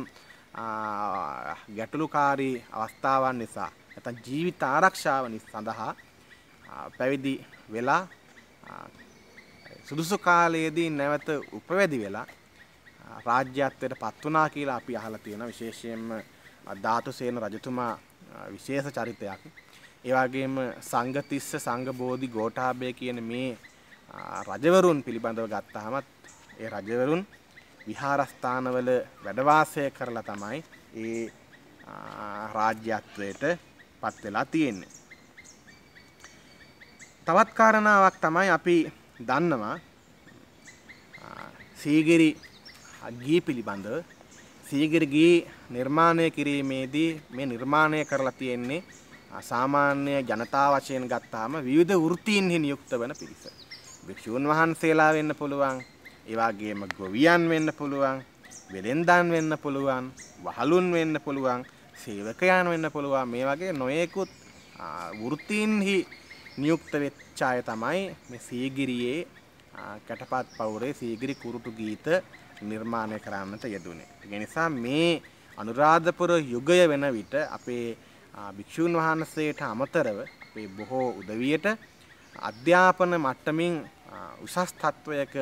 ගැටලුකාරී අවස්ථාවන් නිසා ඇතන් ජීවිත ආරක්ෂාව සඳහා පැවිදි වෙලා සුදුසු කාලයේදී නැවත උපවැදි වෙලා රාජ්‍යත්වයට පත්වනා කියලා අපි අහලා තියෙන විශේෂයෙන්ම ධාතුසේන රජතුමා විශේෂ චරිතයක්. ඒ වගේම සංගතිස්ස සංඝබෝධි ගෝඨාභය කියන මේ රජවරුන් පිළිබඳව ගත්තාම ඒ රජවරුන් විහාරස්ථානවල වැඩවාසය කරලා තමයි ඒ රාජ්‍යත්වයට පත් වෙලා තියෙන්නේ. තවත් කාරණාවක් තමයි අපි දන්නවා සීගිරි ගී පිළිබඳව සීගිරි ගී නිර්මාණය කිරීමේදී මේ නිර්මාණය කරලා තියෙන්නේ සාමාන්‍ය ජනතාව වශයෙන් ගත්තාම විවිධ වෘත්තීන්හි නියුක්ත වන පිරිස. භික්ෂූන් වහන්සේලා වෙන්න පුළුවන් ඒවාගේම ගොවියන් වෙන්න පුළුවන් වෙළෙන්දන් වෙන්න පුළුවන් වහලුන් වෙන්න පුළුවන් සේවකයන් වෙන්න පුළුවන් මේ වගේ නොයෙකුත් වෘත්තීන්හි නියුක්ත වෙච්චාය තමයි මේ සීගිරියේ කැටපත් පවුරේ සීගිරි කුරුටු ගීත නිර්මාණය කරන්නට යෙදුනේ. ඒ නිසා මේ අනුරාධපුර යුගය වෙන විට අපේ භික්ෂූන් වහන්සේට අමතරව අපේ බොහෝ උදවියට අධ්‍යාපන මට්ටමින් උසස් තත්වයක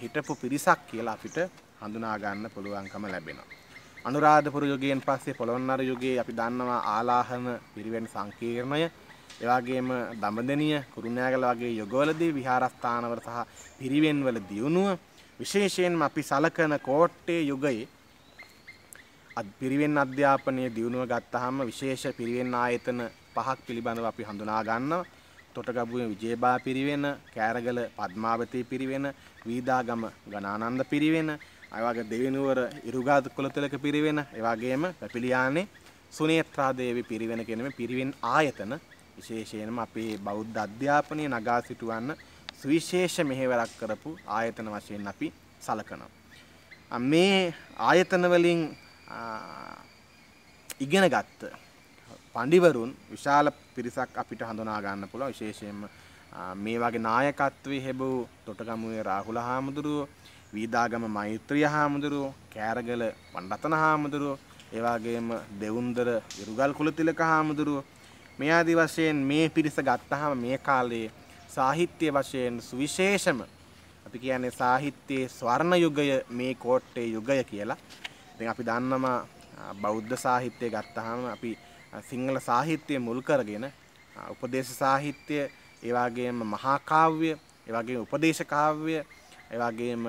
හිටපු පිරිසක් කියලා අපිට හඳුනා ගන්න පුළුවන්කම ලැබෙනවා. අනුරාධපුර යුගයෙන් පස්සේ පොළොන්නරු යුගයේ අපි දන්නවා ආලාහන පිරිවෙන් සංකීර්ණය, ඒ වගේම දඹදෙනිය, කුරුණෑගල වගේ යුගවලදී විහාරස්ථානවල සහ පිරිවෙන්වල දියුණුව විශේෂයෙන්ම අපි සලකන කෝට්ටේ යුගයේ පිරිවෙන් අධ්‍යාපනයේ දියුණුව ගත්තාම විශේෂ පිරිවෙන් ආයතන පහක් පිළිබඳව අපි හඳුනා ගන්නවා. තොටගබුවේ විජේබා පිරිවෙන, කෑරගල පద్මාවතී පිරිවෙන, වීදාගම ගණානන්ද පිරිවෙන, අයවාගේ දෙවිනුවර ඉරුගාද කුලතිලක පිරිවෙන, ඒ වගේම පැපිලියානේ සුනේත්‍රා දේවී පිරිවෙන කියන මේ පිරිවෙන් ආයතන විශේෂයෙන්ම අපේ බෞද්ධ අධ්‍යාපනයේ නගා සිටවන්න සුවිශේෂ මෙහෙවරක් කරපු ආයතන වශයෙන් අපි සලකනවා. මේ ආයතන වලින් ඉගෙන ගත්තා පඬිවරුන් විශාල පිරිසක් අපිට හඳුනා ගන්න පුළුවන් විශේෂයෙන්ම මේ වගේ නායකත්වයේ ලැබූ තොටගමුවේ රාහුල හාමුදුරුවෝ වීදාගම මෛත්‍රිය හාමුදුරුවෝ කෑරගල වණ්ඩතන හාමුදුරුවෝ ඒ වගේම දෙවුන්දර ඉරුගල් කුලතිලක හාමුදුරුවෝ මේ ආදි වශයෙන් මේ පිරිස ගත්තාම මේ කාලේ සාහිත්‍ය වශයෙන් සුවිශේෂම අපි කියන්නේ සාහිත්‍යයේ ස්වර්ණ යුගය මේ කෝට්ටේ යුගය කියලා. ඉතින් අපි දන්නවා බෞද්ධ සාහිත්‍යය ගත්තාම අපි සිංහල සාහිත්‍යය මුල් කරගෙන උපදේශ සාහිත්‍ය ඒවාගේම මහාකාව්‍ය එවගේ උපදේශකාව්‍ය එවගේම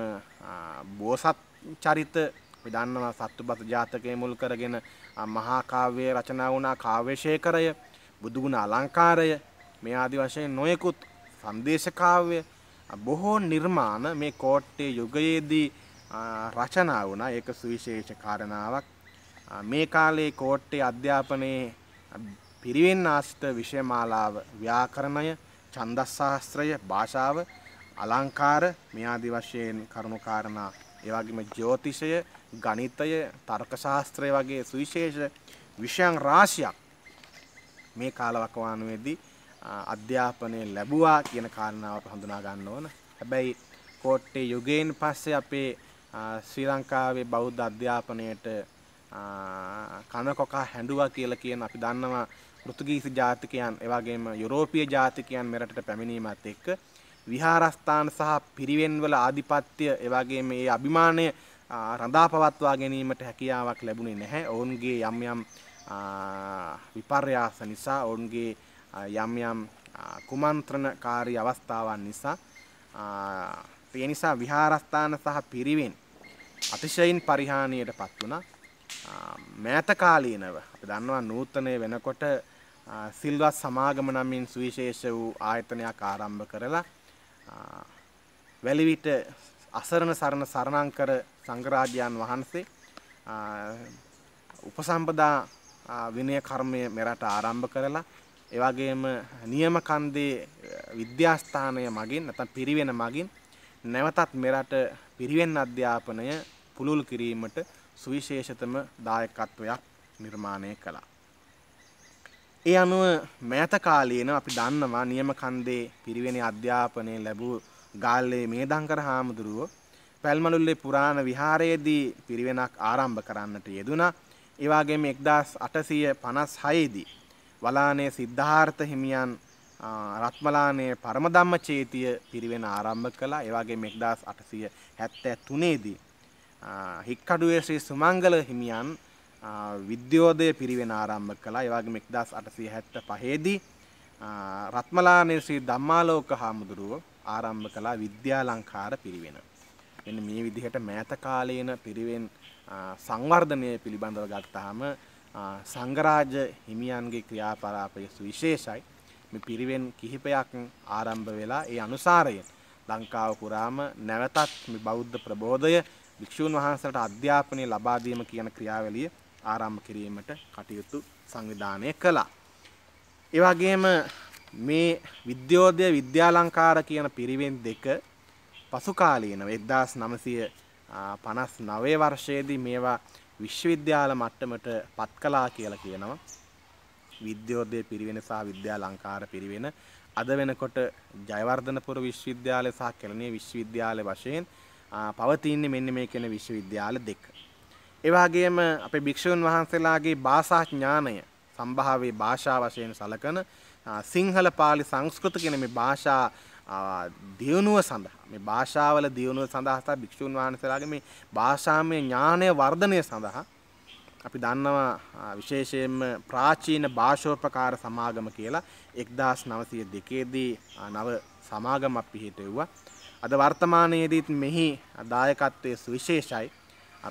බෝසත් චරිත විදන්නවා සත්තු බත ජාතකය මුල් කරගෙන මහාකාව්‍ය රචනා වුණා කාවේශයකරය බුදුගුණ අලංකාරය මේ ආදි වශයෙන් නොයෙකුත් සංදේශකාව්‍ය බොහෝ නිර්මාණ මේ කෝට්ටේ යුගයේදී රචනා වුණා ඒක සුවිශේෂ කාරණාවක් මේ කාලේ කෝට්ටේ අධ්‍යාපනයේ පිරිවෙන් ආශ්‍රිත විෂයමාලාව ව්‍යාකරණය ඡන්දස්සාස්ත්‍රය භාෂාව අලංකාර මේ ආදි වශයෙන් කරුණු කාරණා ඒ වගේම ජ්‍යොතිෂය ගණිතය තර්ක ශාස්ත්‍රය වගේ සුවිශේෂ විෂයන් රාශියක් මේ කාලවකවානුවේදී අධ්‍යාපනය ලැබුවා කියන කාරණාවට හඳුනා ගන්න ඕන. හැබැයි කෝට්ටේ යුගයෙන් පස්සේ අපේ ශ්‍රී ලංකාවේ බෞද්ධ අධ්‍යාපනයට කන කොකා හැඬුවා කියලා කියන අපි දන්නවා පෘතුගීසි ජාතිකයන් එවාගේම යුරෝපීය ජාතිකයන් මෙරටට පැමිණීමත් එක්ක විහාරස්ථාන සහ පිරිවෙන්වල ආධිපත්‍ය එවාගේම මේ අභිමානය රඳා පවත්වා ගැනීමට හැකියාවක් ලැබුණේ නැහැ. ඔවුන්ගේ යම් යම් විපර්යාස නිසා ඔවුන්ගේ යම් යම් කුමන්ත්‍රණකාරී අවස්ථාවන් නිසා ඒ නිසා විහාරස්ථාන සහ පිරිවෙන් අතිශයින් පරිහානියට පත් වුණා. මෑතකාලීනව අපි දන්නවා නූතනය වෙනකොට සිල්වත් සමාගම නමින් සුවිශේෂ වූ ආයතනයක් ආරම්භ කරලා වැලිවිට අසරණ සරණ සරණංකර සංඝරාජයන් වහන්සේ උපසම්පදා විනය කර්මය මෙරට ආරම්භ කරලා ඒ වගේම නියම කන්දේ විද්‍යාස්ථානය මගින් නැත්නම් පිරිවෙන මගින් නැවතත් මෙරට පිරිවෙන් අධ්‍යාපනය පුළුල් කිරීමට සුවිශේෂතම දායකත්වයක් නිර්මාණය කළා. ඒ අනුව මෑත කාලීන අපි දන්නවා නියම කන්දේ පිරිවෙන අධ්‍යාපනය ලැබූ ගාල්ලේ මේදංකර හාමුදුරුවෝ පැල්මලුල්ලේ පුරාණ විහාරයේදී පිරිවෙනක් ආරම්භ කරන්නට යෙදුනා. ඒ වගේම 1856දී වලානේ සිද්ධාර්ථ හිමියන් රත්මලානේ පරමධම්ම චේතිය පිරිවෙන ආරම්භ කළා. ඒ වගේම 1873දී හික්කඩුවේ ශ්‍රී සුමංගල හිමියන් විද්‍යෝදය පිරිවෙන ආරම්භ කළා ඒවාගේ මෙක්දස් අටසී හැත්ත පහේදී රත්මලානේ ශ්‍රී දම්මාලෝක හාමුදුරුව ආරම්භ කලා විද්‍යාලංකාර පිරිවෙන. එන්න මේ විදිහට මෑත කාලයන පිරිවෙන් සංවර්ධනය පිළිබඳව ගත්තාම සංගරාජ හිමියන්ගේ ක්‍රියාපරාපය සුවිශේෂයි මේ පිරිවෙන් කිහිපයක් ආරම්භ වෙලා ඒ අනුසාරය ලංකාව පුරාම නැවතත් බෞද්ධ ප්‍රබෝධය භික්ෂූන් වහන්සේලාට අධ්‍යාපනය ලබා දීම කියන ක්‍රියාවලිය ආරම්භ කිරීමට කටයුතු සංවිධානය කළා. ඒ වගේම මේ විද්‍යෝදය විද්‍යාලංකාර කියන පිරිවෙන් දෙක පසු කාලීනව 1959 වර්ෂයේදී මේවා විශ්වවිද්‍යාල මට්ටමට පත් කළා කියලා කියනවා. විද්‍යෝදය පිරිවෙන සහ විද්‍යාලංකාර පිරිවෙන අද වෙනකොට ජයවර්ධනපුර විශ්වවිද්‍යාලය සහ කෙළණිය විශ්වවිද්‍යාලය වශයෙන් පවතින්නේ මෙන්න මේ කෙන විශ්වවිද්‍යාල දෙක. එවාගේම අපේ භික්‍ෂූන් වහන්සේලාගේ භාෂා ඥානය සම්භාවේ භාෂා වශයෙන් සලකන සිංහල පාලි සංස්කෘත කෙන මේ භාෂා දියුණුව සඳහා මේ භාෂාවල දියුණුව සඳහා භික්‍ෂූන් වහන්සේලාගේ මේ භාෂාමය ඥානය වර්ධනය සඳහා අපි දන්නවා විශේෂයෙන්ම ප්‍රාචීන භාෂෝපකාර සමාගම කියලා එක්දස් නවසය දෙකේදී නව සමාගමක් පිහිටෙව්වා අද වර්තමානයේදීත් මෙහි දායකත්වය සුවිශේෂයි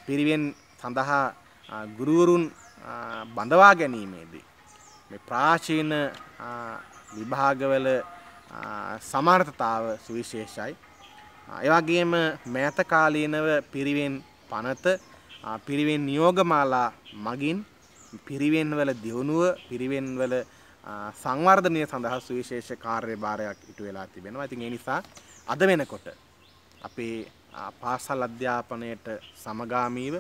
පිරිවෙන් සඳහා ගුරුවරුන් බඳවා ගැනීමේදී මේ ප්‍රාචීන විභාගවල සමර්ථතාව සුවිශේෂයි එවගේම මෑත කාලීනව පිරිවෙන් පනත පිරිවෙන් නියෝගමාලා මගින් පිරිවෙන්වල දියුණුව පිරිවෙන්වල සංවර්ධනය සඳහා සුවිශේෂ කාර්ය භාරයක් ඉටු වෙලා තිබෙනවා. ඉතින් ඒ නිසා අද වෙනකොට අපේ පාසල් අධ්‍යාපනයට සමගාමීව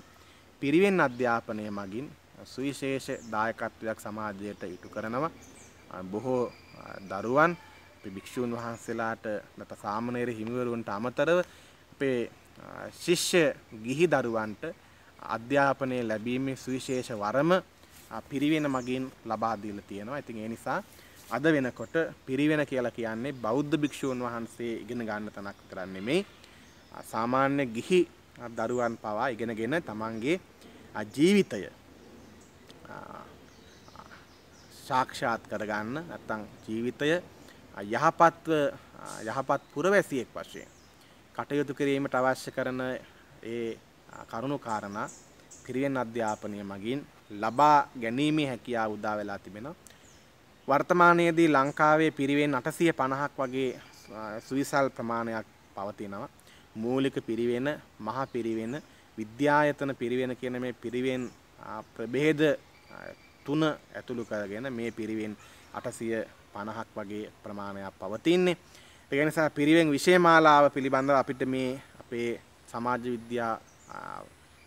පිරිවෙන් අධ්‍යාපනය මගින් සුවිශේෂ දායකත්වයක් සමාජයට ඉටු කරනවා බොහෝ දරුවන් භික්‍ෂූන් වහන්සේලාට නත සාමනයට හිමිවරුන්ට අමතරව අපේ ශිෂ්‍ය ගිහි දරුවන්ට අධ්‍යාපනය ලැබීමේ සුවිශේෂ වරම පිරිවෙන මගින් ලබාදීල තියෙනවා ඇතින් ඒ නිසා අද වෙනකොට පිරිවෙන කියලා කියන්නේ බෞද්ධ භික්ෂූන් වහන්සේ ඉගෙන ගන්න තැනක් විතරක් නෙමෙයි සාමාන්‍ය ගිහි දරුවන් පවා ඉගෙනගෙන තමන්ගේ ජීවිතය සාක්ෂාත් කරගන්න නැත්නම් ජීවිතය යහපත්ව යහපත් පුරවැසියෙක් වශයෙන් කටයුතු කිරීමට අවශ්‍ය කරන ඒ කරුණු කාරණා පිරිවෙන් අධ්‍යාපනය මගින් ලබා ගැනීමේ හැකියාව උදා වෙලා තිබෙනවා වර්තමානයේදී ලංකාවේ පිරිවෙන් 850ක් වගේ සුවිසල් ප්‍රමාණයක් පවතිනවා. මූලික පිරිවෙන, මහා පිරිවෙන, විද්‍යායතන පිරිවෙන කියන මේ පිරිවෙන් ප්‍රභේද තුන ඇතුළු කරගෙන මේ පිරිවෙන් 850ක් වගේ ප්‍රමාණයක් පවතින්නේ. ඒක නිසා පිරිවෙන් විෂයමාලාව පිළිබඳව අපිට මේ අපේ සමාජ විද්‍යා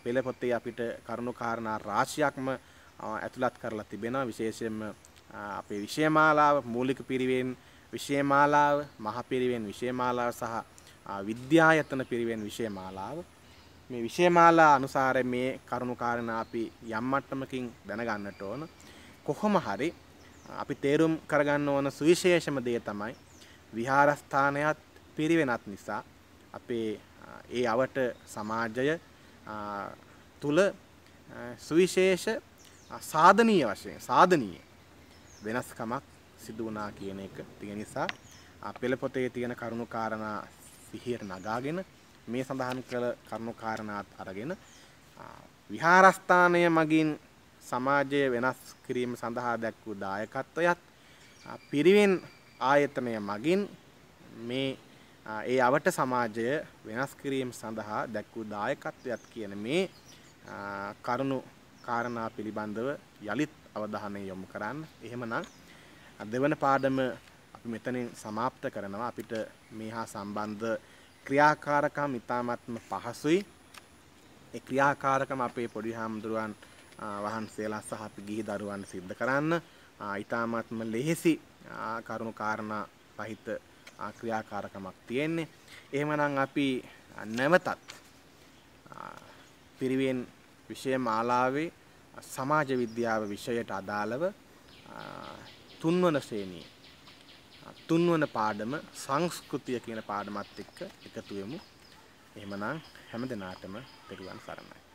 පෙළ පොතේ අපිට කරුණු කාරණා රාශියක්ම ඇතුළත් කරලා තිබෙනවා විශේෂයෙන්ම අපේ විෂයමාලාව මූලික පිරිවෙන් විෂයමාලාව මහපිරිවෙන් විෂයමාලාව සහ විද්‍යායතන පිරිවෙන් විෂයමාලාව මේ විෂයමාලා අනුසාරය මේ කරුණු කාරණා අපි යම් මට්ටමකින් දැනගන්නට ඕන කොහොම හරි අපි තේරුම් කරගන්න ඕන සුවිශේෂම දේ තමයි විහාරස්ථානයත් පිරිවෙනත් නිසා අපේ ඒ අවට සමාජය තුල සුවිශේෂ සාධනීය වශයෙන් සාධනීය වෙනස්කමක් සිදු වුණා කියන එක. ඒ නිසා පෙළ පොතේ තියෙන කරුණු කාරණා සිහියට නගාගෙන මේ සඳහන් කළ කරුණු කාරණාත් අරගෙන විහාරස්ථානය මගින් සමාජය වෙනස් කිරීම සඳහා දැක් වූ දායකත්වයත් පිරිවෙන් ආයතනය මගින් මේ ඒ අවට සමාජය වෙනස් කිරීම සඳහා දැක් වූ දායකත්වයක් කියන මේ කරුණු කාරණා පිළිබඳව යළිත් අවධානය යොමු කරන්න. එහෙමනම් දෙවන පාඩම අපි මෙතනින් સમાપ્ત කරනවා. අපිට මේ හා සම්බන්ධ ක්‍රියාකාරකම් ඉතාමත්ම පහසුයි. ඒ ක්‍රියාකාරකම් අපේ පොඩි හාමුදුරුවන් වහන්සේලා සහ අපි ගිහි දරුවන් සිද්ධ කරන්න. ඉතාමත්ම ලෙහෙසි කරුණු කාරණා පහිත ක්‍රියාකාරකමක් තියෙන්නේ. එහෙමනම් අපි නැවතත් පිරිවෙන් විෂය මාලාවේ සමාජ විද්‍යාව විෂයට අදාළව තුන්වන ශ්‍රේණිය තුන්වන පාඩම සංස්කෘතිය කියන පාඩමත් එක්ක එකතු වෙමු. එහෙමනම් හැම දිනාටම පෙරුවන් සරණයි.